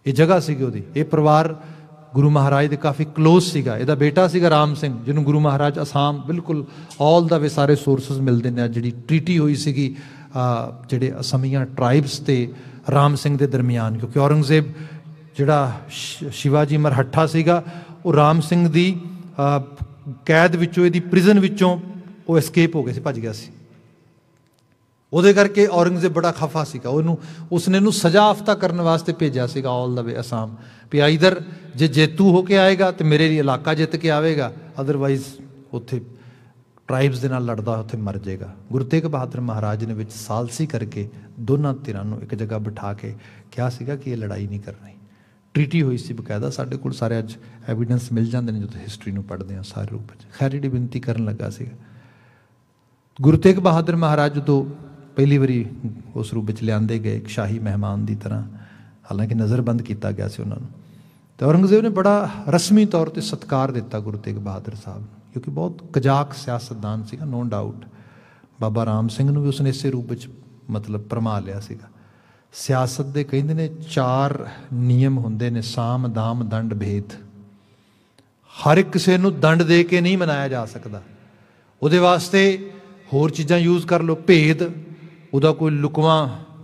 ਇਹ ਜਗ੍ਹਾ ਸੀਗੀ ਉਹਦੀ ਇਹ ਪਰਿਵਾਰ ਗੁਰੂ ਮਹਾਰਾਜ ਦੇ ਕਾਫੀ ক্লোਜ਼ ਸੀਗਾ ਇਹਦਾ ਬੇਟਾ ਸੀਗਾ ਰਾਮ ਸਿੰਘ ਜਿਹਨੂੰ ਗੁਰੂ ਮਹਾਰਾਜ ਅਸਾਮ ਬਿਲਕੁਲ ਆਲ ਦਾ ਵੇ ਸਾਰੇ ਸੋਰਸਸ ਮਿਲਦੇ ਨੇ ਜਿਹੜੀ ਟ੍ਰੀਟੀ ਹੋਈ ਸੀਗੀ ਜਿਹੜੇ ਅਸਮੀਆਂ ਟ੍ਰਾਈਬਸ ਤੇ ਰਾਮ ਸਿੰਘ ਦੇ ਦਰਮਿਆਨ ਕਿਉਂਕਿ ਔਰੰਗਜ਼ੇਬ ਜਿਹੜਾ ਸ਼ਿਵਾਜੀ ਮਰਹੱਠਾ ਸੀਗਾ ਉਹ ਰਾਮ ਸਿੰਘ ਦੀ ਕੈਦ ਵਿੱਚੋਂ ਇਹਦੀ ਪ੍ਰਿਜ਼ਨ ਵਿੱਚੋਂ ਉਹ ਐਸਕੇਪ ਹੋ ਗਿਆ ਸੀ ਭੱਜ ਗਿਆ ਸੀ ਉਹਦੇ ਕਰਕੇ ਔਰੰਗਜ਼ੇਬ ਬੜਾ ਖਫਾ ਸੀਗਾ ਉਹਨੂੰ ਉਸਨੇ ਨੂੰ ਸਜ਼ਾ ਆਫਤਾ ਕਰਨ ਵਾਸਤੇ ਭੇਜਿਆ ਸੀਗਾ ਆਲ ਦਾ ਵੇ ਅਸਾਮ ਵੀ ਆਈਦਰ ਜੇ ਜੇਤੂ ਹੋ ਕੇ ਆਏਗਾ ਤੇ ਮੇਰੇ ਲਈ ਇਲਾਕਾ ਜਿੱਤ ਕੇ ਆਵੇਗਾ ਅਦਰਵਾਈਜ਼ ਉੱਥੇ ਟ੍ਰਾਈਬਸ ਦੇ ਨਾਲ ਲੜਦਾ ਉੱਥੇ ਮਰ ਜਾਏਗਾ ਗੁਰੂ ਤੇਗ ਬਹਾਦਰ ਮਹਾਰਾਜ ਨੇ ਵਿੱਚ ਸਾਲਸੀ ਕਰਕੇ ਦੋਨਾਂ ਧਿਰਾਂ ਨੂੰ ਇੱਕ ਜਗ੍ਹਾ ਬਿਠਾ ਕੇ ਕਿਹਾ ਸੀਗਾ ਕਿ ਇਹ ਲੜਾਈ ਨਹੀਂ ਕਰਨੀ ਟ੍ਰੀਟੀ ਹੋਈ ਸੀ ਬਕਾਇਦਾ ਸਾਡੇ ਕੋਲ ਸਾਰੇ ਅੱਜ ਐਵੀਡੈਂਸ ਮਿਲ ਜਾਂਦੇ ਨੇ ਜਦੋਂ ਹਿਸਟਰੀ ਨੂੰ ਪੜ੍ਹਦੇ ਆ ਸਾਰੇ ਰੂਪ ਵਿੱਚ ਖੈਰ ਜਿਹੜੀ ਬੇਨਤੀ ਕਰਨ ਲੱਗਾ ਸੀਗਾ ਗੁਰੂ ਤੇਗ ਬਹਾਦਰ ਮਹਾਰਾਜ ਜਦੋਂ ਪਹਿਲੀ ਵਾਰੀ ਉਸ ਰੂਪ ਵਿੱਚ ਲਿਆਂਦੇ ਗਏ ਇੱਕ ਸ਼ਾਹੀ ਮਹਿਮਾਨ ਦੀ ਤਰ੍ਹਾਂ ਹਾਲਾਂਕਿ ਨਜ਼ਰਬੰਦ ਕੀਤਾ ਗਿਆ ਸੀ ਉਹਨਾਂ ਨੂੰ ਤੇ ਔਰੰਗਜ਼ੇਬ ਨੇ ਬੜਾ ਰਸਮੀ ਤੌਰ ਤੇ ਸਤਕਾਰ ਦਿੱਤਾ ਗੁਰੂ ਤੇਗ ਬਹਾਦਰ ਸਾਹਿਬ ਨੂੰ ਕਿਉਂਕਿ ਬਹੁਤ ਕਜਾਕ ਸਿਆਸਤਦਾਨ ਸੀਗਾ ਨੋ ਡਾਊਟ ਬਾਬਾ ਰਾਮ ਸਿੰਘ ਨੂੰ ਵੀ ਉਸਨੇ ਇਸੇ ਰੂਪ ਵਿੱਚ ਮਤਲਬ ਪਰਮਾ ਲਿਆ ਸੀਗਾ ਸਿਆਸਤ ਦੇ ਕਹਿੰਦੇ ਨੇ ਚਾਰ ਨਿਯਮ ਹੁੰਦੇ ਨੇ ਸਾਮ ਦਾਮ ਦੰਡ ਭੇਦ ਹਰ ਇੱਕ ਕਿਸੇ ਨੂੰ ਦੰਡ ਦੇ ਕੇ ਨਹੀਂ ਮਨਾਇਆ ਜਾ ਸਕਦਾ ਉਹਦੇ ਵਾਸਤੇ ਹੋਰ ਚੀਜ਼ਾਂ ਯੂਜ਼ ਕਰ ਲੋ ਭੇਦ ਉਹਦਾ ਕੋਈ ਲੁਕਵਾ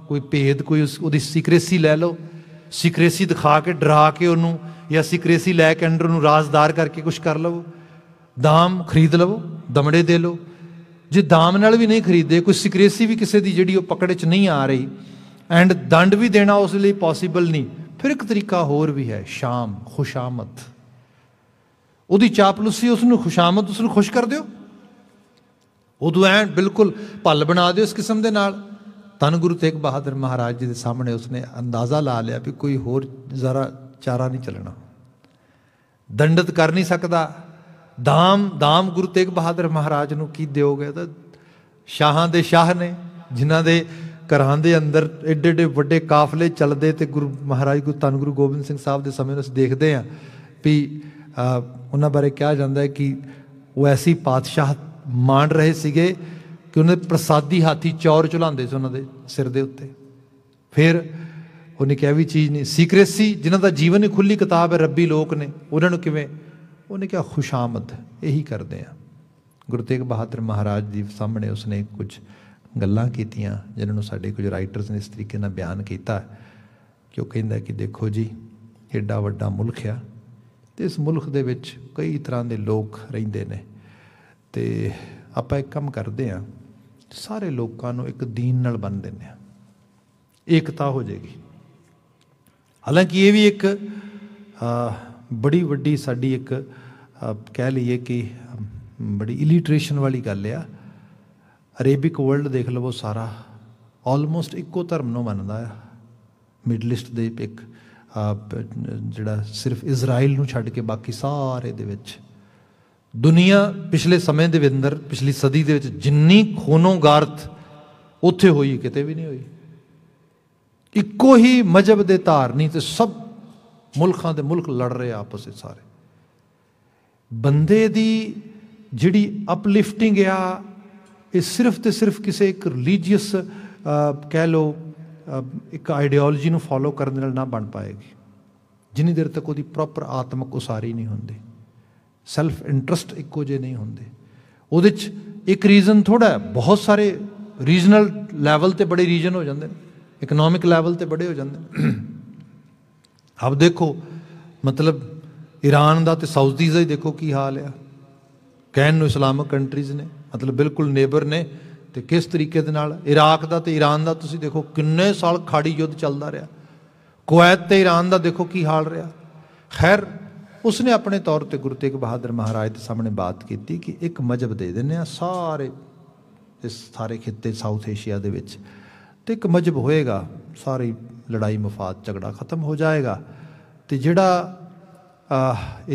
ਕੋਈ ਭੇਦ ਕੋਈ ਉਹਦੀ ਸੀਕ੍ਰੇਸੀ ਲੈ ਲਓ ਸੀਕ੍ਰੇਸੀ ਦਿਖਾ ਕੇ ਡਰਾ ਕੇ ਉਹਨੂੰ ਜਾਂ ਸੀਕ੍ਰੇਸੀ ਲੈ ਕੇ ਅੰਦਰ ਨੂੰ ਰਾਜ਼ਦਾਰ ਕਰਕੇ ਕੁਝ ਕਰ ਲਵੋ ਦਾਮ ਖਰੀਦ ਲਵੋ ਦਮੜੇ ਦੇ ਲਓ ਜੇ ਦਾਮ ਨਾਲ ਵੀ ਨਹੀਂ ਖਰੀਦੇ ਕੋਈ ਸੀਕ੍ਰੇਸੀ ਵੀ ਕਿਸੇ ਦੀ ਜਿਹੜੀ ਉਹ ਪਕੜ 'ਚ ਨਹੀਂ ਆ ਰਹੀ ਐਂਡ ਦੰਡ ਵੀ ਦੇਣਾ ਉਸ ਲਈ ਪੋਸੀਬਲ ਨਹੀਂ ਫਿਰ ਇੱਕ ਤਰੀਕਾ ਹੋਰ ਵੀ ਹੈ ਸ਼ਾਮ ਖੁਸ਼ਾਮਤ ਉਹਦੀ ਚਾਪਲੂਸੀ ਉਸ ਨੂੰ ਖੁਸ਼ਾਮਤ ਉਸ ਨੂੰ ਖੁਸ਼ ਕਰ ਦਿਓ ਉਦੋਂ ਐ ਬਿਲਕੁਲ ਭੱਲ ਬਣਾ ਦਿਓ ਉਸ ਕਿਸਮ ਦੇ ਨਾਲ ਤਨ ਗੁਰੂ ਤੇਗ ਬਹਾਦਰ ਮਹਾਰਾਜ ਜੀ ਦੇ ਸਾਹਮਣੇ ਉਸਨੇ ਅੰਦਾਜ਼ਾ ਲਾ ਲਿਆ ਵੀ ਕੋਈ ਹੋਰ ਜ਼ਰਾ ਚਾਰਾ ਨਹੀਂ ਚੱਲਣਾ ਦੰਡਤ ਕਰ ਨਹੀਂ ਸਕਦਾ ਦਾਮ ਦਾਮ ਗੁਰੂ ਤੇਗ ਬਹਾਦਰ ਮਹਾਰਾਜ ਨੂੰ ਕੀ ਦਿਓਗੇ ਤਾਂ ਸ਼ਾਹਾਂ ਦੇ ਸ਼ਾਹ ਨੇ ਜਿਨ੍ਹਾਂ ਦੇ ਘਰਾਂ ਦੇ ਅੰਦਰ ਏਡੇ ਏਡੇ ਵੱਡੇ ਕਾਫਲੇ ਚੱਲਦੇ ਤੇ ਗੁਰੂ ਮਹਾਰਾਜ ਗੁਰੂ ਤਨ ਗੁਰੂ ਗੋਬਿੰਦ ਸਿੰਘ ਸਾਹਿਬ ਦੇ ਸਮੇਂ ਉਸ ਦੇਖਦੇ ਆ ਵੀ ਉਹਨਾਂ ਬਾਰੇ ਕਿਹਾ ਜਾਂਦਾ ਹੈ ਕਿ ਉਹ ਐਸੀ ਪਾਤਸ਼ਾਹ ਮਾਣ ਰਹੇ ਸੀਗੇ ਕਿ ਉਹਨੇ ਪ੍ਰਸਾਦੀ ਹਾਥੀ ਚੌਰ ਚੁਲਾਉਂਦੇ ਸੀ ਉਹਨਾਂ ਦੇ ਸਿਰ ਦੇ ਉੱਤੇ ਫਿਰ ਉਹਨੇ ਕਿਹਾ ਵੀ ਚੀਜ਼ ਨਹੀਂ ਸੀਕ੍ਰੇਸੀ ਜਿਨ੍ਹਾਂ ਦਾ ਜੀਵਨ ਹੀ ਖੁੱਲੀ ਕਿਤਾਬ ਹੈ ਰੱਬੀ ਲੋਕ ਨੇ ਉਹਨਾਂ ਨੂੰ ਕਿਵੇਂ ਉਹਨੇ ਕਿਹਾ ਖੁਸ਼ਾਮਦ ਇਹੀ ਕਰਦੇ ਆ ਗੁਰੂ ਤੇਗ ਬਹਾਦਰ ਮਹਾਰਾਜ ਜੀ ਸਾਹਮਣੇ ਉਸਨੇ ਕੁਝ ਗੱਲਾਂ ਕੀਤੀਆਂ ਜਿਨ੍ਹਾਂ ਨੂੰ ਸਾਡੇ ਕੁਝ ਰਾਈਟਰਸ ਨੇ ਇਸ ਤਰੀਕੇ ਨਾਲ ਬਿਆਨ ਕੀਤਾ ਕਿ ਉਹ ਕਹਿੰਦਾ ਕਿ ਦੇਖੋ ਜੀ ਏਡਾ ਵੱਡਾ ਮੁਲਕ ਆ ਤੇ ਇਸ ਮੁਲਕ ਦੇ ਵਿੱਚ ਕਈ ਤਰ੍ਹਾਂ ਦੇ ਲੋਕ ਰਹਿੰਦੇ ਨੇ ਤੇ ਆਪਾਂ ਇੱਕ ਕੰਮ ਕਰਦੇ ਆ ਸਾਰੇ ਲੋਕਾਂ ਨੂੰ ਇੱਕ ਦੀਨ ਨਾਲ ਬੰਨ ਦਿੰਦੇ ਆ ਏਕਤਾ ਹੋ ਜਾਏਗੀ ਹਾਲਾਂਕਿ ਇਹ ਵੀ ਇੱਕ ਬੜੀ ਵੱਡੀ ਸਾਡੀ ਇੱਕ ਕਹਿ ਲਈਏ ਕਿ ਬੜੀ ਇਲਿਟਰੇਸ਼ਨ ਵਾਲੀ ਗੱਲ ਆ ਅਰੇਬਿਕ ਵਰਲਡ ਦੇਖ ਲਵੋ ਸਾਰਾ ਆਲਮੋਸਟ ਇੱਕੋ ਧਰਮ ਨੂੰ ਮੰਨਦਾ ਆ ਮਿਡਲ ਈਸਟ ਦੇ ਇੱਕ ਜਿਹੜਾ ਸਿਰਫ ਇਜ਼ਰਾਈਲ ਨੂੰ ਛੱਡ ਕੇ ਬਾਕੀ ਸਾਰੇ ਦੇ ਵਿੱਚ ਦੁਨੀਆ ਪਿਛਲੇ ਸਮੇਂ ਦੇ ਵਿੰਦਰ ਪਿਛਲੀ ਸਦੀ ਦੇ ਵਿੱਚ ਜਿੰਨੀ ਖੋਨੋਗਾਰਤ ਉੱਥੇ ਹੋਈ ਕਿਤੇ ਵੀ ਨਹੀਂ ਹੋਈ ਇੱਕੋ ਹੀ ਮਜਬ ਦੇ ਧਾਰਨੀ ਤੇ ਸਭ ਮੁਲਕਾਂ ਦੇ ਮੁਲਕ ਲੜ ਰਹੇ ਆਪਸ ਵਿੱਚ ਸਾਰੇ ਬੰਦੇ ਦੀ ਜਿਹੜੀ ਅਪਲਿਫਟਿੰਗ ਆ ਇਹ ਸਿਰਫ ਤੇ ਸਿਰਫ ਕਿਸੇ ਇੱਕ ਰਿਲੀਜੀਅਸ ਕਹਿ ਲੋ ਇੱਕ ਆਈਡੀਓਲੋਜੀ ਨੂੰ ਫਾਲੋ ਕਰਨ ਨਾਲ ਨਾ ਬਣ ਪਾਏਗੀ ਜਿੰਨੀ ਦੇਰ ਤੱਕ ਉਹਦੀ ਪ੍ਰੋਪਰ ਆਤਮਿਕ ਉਸਾਰੀ ਨਹੀਂ ਹੁੰਦੀ ਸੈਲਫ ਇੰਟਰਸਟ ਇੱਕੋ ਜਿਹੇ ਨਹੀਂ ਹੁੰਦੇ ਉਹਦੇ 'ਚ ਇੱਕ ਰੀਜ਼ਨ ਥੋੜਾ ਬਹੁਤ ਸਾਰੇ ਰੀਜਨਲ ਲੈਵਲ ਤੇ ਬੜੇ ਰੀਜਨ ਹੋ ਜਾਂਦੇ ਨੇ ਇਕਨੋਮਿਕ ਲੈਵਲ ਤੇ ਬੜੇ ਹੋ ਜਾਂਦੇ ਨੇ ਆਪ ਦੇਖੋ ਮਤਲਬ ਈਰਾਨ ਦਾ ਤੇ ਸਾਊਦੀ ਦਾ ਹੀ ਦੇਖੋ ਕੀ ਹਾਲ ਆ ਕਹਿਣ ਨੂੰ ਇਸਲਾਮਿਕ ਕੰਟਰੀਜ਼ ਨੇ ਮਤਲਬ ਬਿਲਕੁਲ ਨੇਬਰ ਨੇ ਤੇ ਕਿਸ ਤਰੀਕੇ ਦੇ ਨਾਲ ਇਰਾਕ ਦਾ ਤੇ ਈਰਾਨ ਦਾ ਤੁਸੀਂ ਦੇਖੋ ਕਿੰਨੇ ਸਾਲ ਖਾੜੀ ਯੁੱਧ ਚੱਲਦਾ ਰਿਹਾ ਕੁਵੈਤ ਤੇ ਈਰਾਨ ਦਾ ਦੇਖੋ ਕੀ ਹਾਲ ਰਿਹਾ ਖੈਰ ਉਸਨੇ ਆਪਣੇ ਤੌਰ ਤੇ ਗੁਰੂ ਤੇਗ ਬਹਾਦਰ ਮਹਾਰਾਜ ਦੇ ਸਾਹਮਣੇ ਬਾਤ ਕੀਤੀ ਕਿ ਇੱਕ ਮਜਬ ਦੇ ਦਿੰਨੇ ਆ ਸਾਰੇ ਇਸ ਸਾਰੇ ਖਿੱਤੇ ਸਾਊਥ ਏਸ਼ੀਆ ਦੇ ਵਿੱਚ ਤੇ ਇੱਕ ਮਜਬ ਹੋਏਗਾ ਸਾਰੀ ਲੜਾਈ ਮਫਾਦ ਝਗੜਾ ਖਤਮ ਹੋ ਜਾਏਗਾ ਤੇ ਜਿਹੜਾ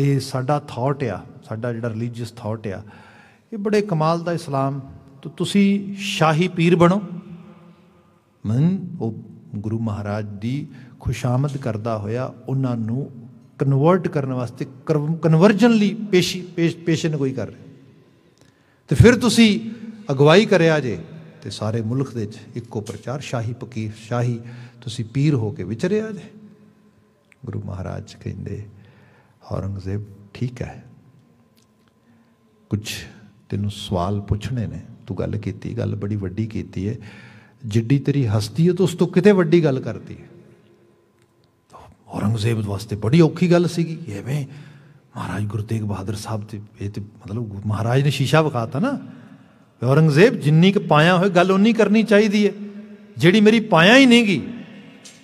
ਇਹ ਸਾਡਾ ਥਾਟ ਆ ਸਾਡਾ ਜਿਹੜਾ ਰਿਲੀਜੀਅਸ ਥਾਟ ਆ ਇਹ ਬੜੇ ਕਮਾਲ ਦਾ ਇਸਲਾਮ ਤੋ ਤੁਸੀਂ ਸ਼ਾਹੀ ਪੀਰ ਬਣੋ ਮਨ ਉਹ ਗੁਰੂ ਮਹਾਰਾਜ ਦੀ ਖੁਸ਼ਾਮਦ ਕਰਦਾ ਹੋਇਆ ਉਹਨਾਂ ਨੂੰ ਕਨਵਰਟ ਕਰਨ ਵਾਸਤੇ ਕਨਵਰਜਨ ਲਈ ਪੇਸ਼ੀ ਪੇਸ਼ੈਂਟ ਕੋਈ ਕਰ ਰਿਹਾ ਤੇ ਫਿਰ ਤੁਸੀਂ ਅਗਵਾਈ ਕਰਿਆ ਜੇ ਤੇ ਸਾਰੇ ਮੁਲਕ ਦੇ ਵਿੱਚ ਇੱਕੋ ਪ੍ਰਚਾਰ ਸ਼ਾਹੀ ਫਕੀਰ ਸ਼ਾਹੀ ਤੁਸੀਂ ਪੀਰ ਹੋ ਕੇ ਵਿਚਰਿਆ ਜੇ ਗੁਰੂ ਮਹਾਰਾਜ ਕਹਿੰਦੇ ਔਰੰਗਜ਼ੇਬ ਠੀਕ ਹੈ ਕੁਝ ਤੈਨੂੰ ਸਵਾਲ ਪੁੱਛਣੇ ਨੇ ਤੂੰ ਗੱਲ ਕੀਤੀ ਗੱਲ ਬੜੀ ਵੱਡੀ ਕੀਤੀ ਹੈ ਜਿੱਡੀ ਤੇਰੀ ਹਸਤੀ ਹੈ ਤੂੰ ਉਸ ਤੋਂ ਕਿਤੇ ਵੱਡੀ ਗੱਲ ਕਰਦੀ ਹੈ ਔਰੰਗਜ਼ੇਬ ਵਾਸਤੇ ਬੜੀ ਔਖੀ ਗੱਲ ਸੀਗੀ ਐਵੇਂ ਮਹਾਰਾਜ ਗੁਰੂ ਤੇਗ ਬਹਾਦਰ ਸਾਹਿਬ ਤੇ ਇਹ ਤੇ ਮਤਲਬ ਮਹਾਰਾਜ ਨੇ ਸ਼ੀਸ਼ਾ ਵਿਖਾਤਾ ਨਾ ਔਰੰਗਜ਼ੇਬ ਜਿੰਨੀ ਕੁ ਪਾਇਆ ਹੋਏ ਗੱਲ ਉਨੀ ਕਰਨੀ ਚਾਹੀਦੀ ਹੈ ਜਿਹੜੀ ਮੇਰੀ ਪਾਇਆ ਹੀ ਨਹੀਂਗੀ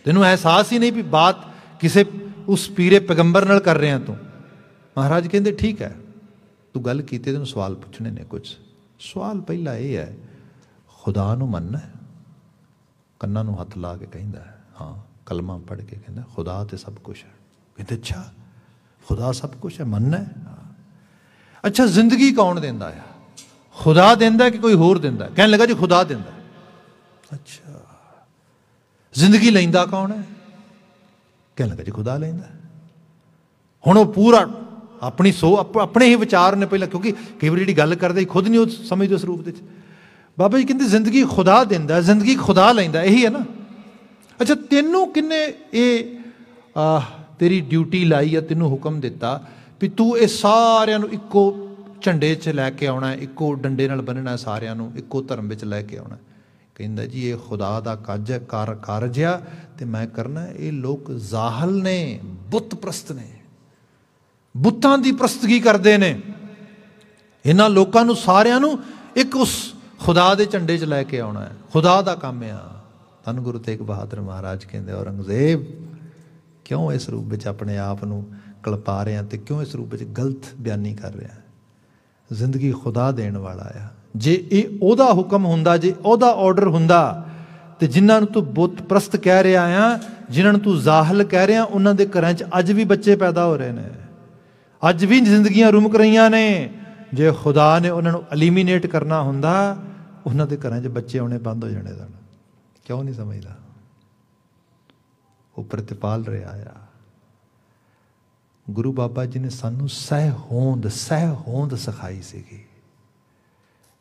ਤੈਨੂੰ ਅਹਿਸਾਸ ਹੀ ਨਹੀਂ ਵੀ ਬਾਤ ਕਿਸੇ ਉਸ ਪੀਰੇ ਪੈਗੰਬਰ ਨਾਲ ਕਰ ਰਿਹਾ ਤੂੰ ਮਹਾਰਾਜ ਕਹਿੰਦੇ ਠੀਕ ਹੈ ਤੂੰ ਗੱਲ ਕੀਤੀ ਤੈਨੂੰ ਸਵਾਲ ਪੁੱਛਣੇ ਨੇ ਕੁਝ ਸਵਾਲ ਪਹਿਲਾ ਇਹ ਹੈ ਖੁਦਾ ਨੂੰ ਮੰਨਣਾ ਕੰਨਾਂ ਨੂੰ ਹੱਥ ਲਾ ਕੇ ਕਹਿੰਦਾ ਹਾਂ ਕਲਮਾ ਪੜ੍ਹ ਕੇ ਕਹਿੰਦਾ ਖੁਦਾ ਤੇ ਸਭ ਕੁਝ ਹੈ ਕਹਿੰਦੇ ਅੱਛਾ ਖੁਦਾ ਸਭ ਕੁਝ ਹੈ ਮੰਨਣਾ ਹੈ ਅੱਛਾ ਜ਼ਿੰਦਗੀ ਕੌਣ ਦਿੰਦਾ ਆ ਖੁਦਾ ਦਿੰਦਾ ਕਿ ਕੋਈ ਹੋਰ ਦਿੰਦਾ ਕਹਿਣ ਲੱਗਾ ਜੀ ਖੁਦਾ ਦਿੰਦਾ ਅੱਛਾ ਜ਼ਿੰਦਗੀ ਲੈਂਦਾ ਕੌਣ ਹੈ ਕਹਿਣ ਲੱਗਾ ਜੀ ਖੁਦਾ ਲੈਂਦਾ ਹੁਣ ਉਹ ਪੂਰਾ ਆਪਣੀ ਸੋ ਆਪਣੇ ਹੀ ਵਿਚਾਰ ਨੇ ਪਹਿਲਾਂ ਕਿਉਂਕਿ ਕਈ ਵਾਰੀ ਜਿਹੜੀ ਗੱਲ ਕਰਦੇ ਖੁਦ ਨਹੀਂ ਉਹ ਸਮਝਦੇ ਉਸ ਰੂਪ ਦੇ ਵਿੱਚ ਬਾਬਾ ਜੀ ਕਹਿੰਦੇ ਜ਼ਿੰਦਗੀ ਖੁਦਾ ਦਿੰਦਾ ਜ਼ਿੰਦਗੀ ਖੁਦਾ ਲੈਂਦਾ ਇਹੀ ਹੈ ਨਾ ਅੱਛਾ ਤੈਨੂੰ ਕਿੰਨੇ ਇਹ ਤੇਰੀ ਡਿਊਟੀ ਲਾਈ ਆ ਤੈਨੂੰ ਹੁਕਮ ਦਿੱਤਾ ਵੀ ਤੂੰ ਇਹ ਸਾਰਿਆਂ ਨੂੰ ਇੱਕੋ ਝੰਡੇ 'ਚ ਲੈ ਕੇ ਆਉਣਾ ਇੱਕੋ ਡੰਡੇ ਨਾਲ ਬੰਨਣਾ ਸਾਰਿਆਂ ਨੂੰ ਇੱਕੋ ਧਰਮ ਵਿੱਚ ਲੈ ਕੇ ਆਉਣਾ ਕਹਿੰਦਾ ਜੀ ਇਹ ਖੁਦਾ ਦਾ ਕਾਜ ਕਰ ਕਰ ਜਿਆ ਤੇ ਮੈਂ ਕਰਨਾ ਇਹ ਲੋਕ ਜ਼ਾਹਲ ਨੇ ਬੁੱਤ ਪ੍ਰਸਤ ਨੇ ਬੁੱਤਾਂ ਦੀ ਪ੍ਰਸਤਗੀ ਕਰਦੇ ਨੇ ਇਹਨਾਂ ਲੋਕਾਂ ਨੂੰ ਸਾਰਿਆਂ ਨੂੰ ਇੱਕ ਉਸ ਖੁਦਾ ਦੇ ਝੰਡੇ 'ਚ ਲੈ ਕੇ ਆਉਣਾ ਹੈ ਖੁਦਾ ਦਾ ਕੰਮ ਆ ਧੰਨ ਗੁਰੂ ਤੇਗ ਬਹਾਦਰ ਮਹਾਰਾਜ ਕਹਿੰਦੇ ਔਰੰਗਜ਼ੇਬ ਕਿਉਂ ਇਸ ਰੂਪ ਵਿੱਚ ਆਪਣੇ ਆਪ ਨੂੰ ਕਲਪਾ ਰਿਹਾ ਤੇ ਕਿਉਂ ਇਸ ਰੂਪ ਵਿੱਚ ਗਲਤ ਬਿਆਨੀ ਕਰ ਰਿਹਾ ਜ਼ਿੰਦਗੀ ਖੁਦਾ ਦੇਣ ਵਾਲਾ ਆ ਜੇ ਇਹ ਉਹਦਾ ਹੁਕਮ ਹੁੰਦਾ ਜੇ ਉਹਦਾ ਆਰਡਰ ਹੁੰਦਾ ਤੇ ਜਿਨ੍ਹਾਂ ਨੂੰ ਤੂੰ ਬੁੱਤ ਪ੍ਰਸਤ ਕਹਿ ਰਿਹਾ ਆ ਜਿਨ੍ਹਾਂ ਨੂੰ ਤੂੰ ਜ਼ਾਹਲ ਕਹਿ ਰਿਹਾ ਉਹਨਾਂ ਦੇ ਘਰਾਂ 'ਚ ਅੱਜ ਵੀ ਬੱਚੇ ਪੈਦਾ ਹੋ ਰਹੇ ਨੇ ਅੱਜ ਵੀ ਜ਼ਿੰਦਗੀਆਂ ਰੁਮਕ ਰਹੀਆਂ ਨੇ ਜੇ ਖੁਦਾ ਨੇ ਉਹਨਾਂ ਨੂੰ ਐਲੀਮੀਨੇਟ ਕਰਨਾ ਹੁੰਦਾ ਉਹਨਾਂ ਦੇ ਘਰਾਂ 'ਚ ਬੱਚੇ ਆਉਣੇ ਬੰਦ ਹੋ ਜਾਣੇ ਸਨ ਕਿਉਂ ਨਹੀਂ ਸਮਝਦਾ ਉਹ ਪ੍ਰਤਿਪਾਲ ਰਿਹਾ ਆ ਗੁਰੂ ਬਾਬਾ ਜੀ ਨੇ ਸਾਨੂੰ ਸਹਿ ਹੋਂਦ ਸਹਿ ਹੋਂਦ ਸਿਖਾਈ ਸੀਗੀ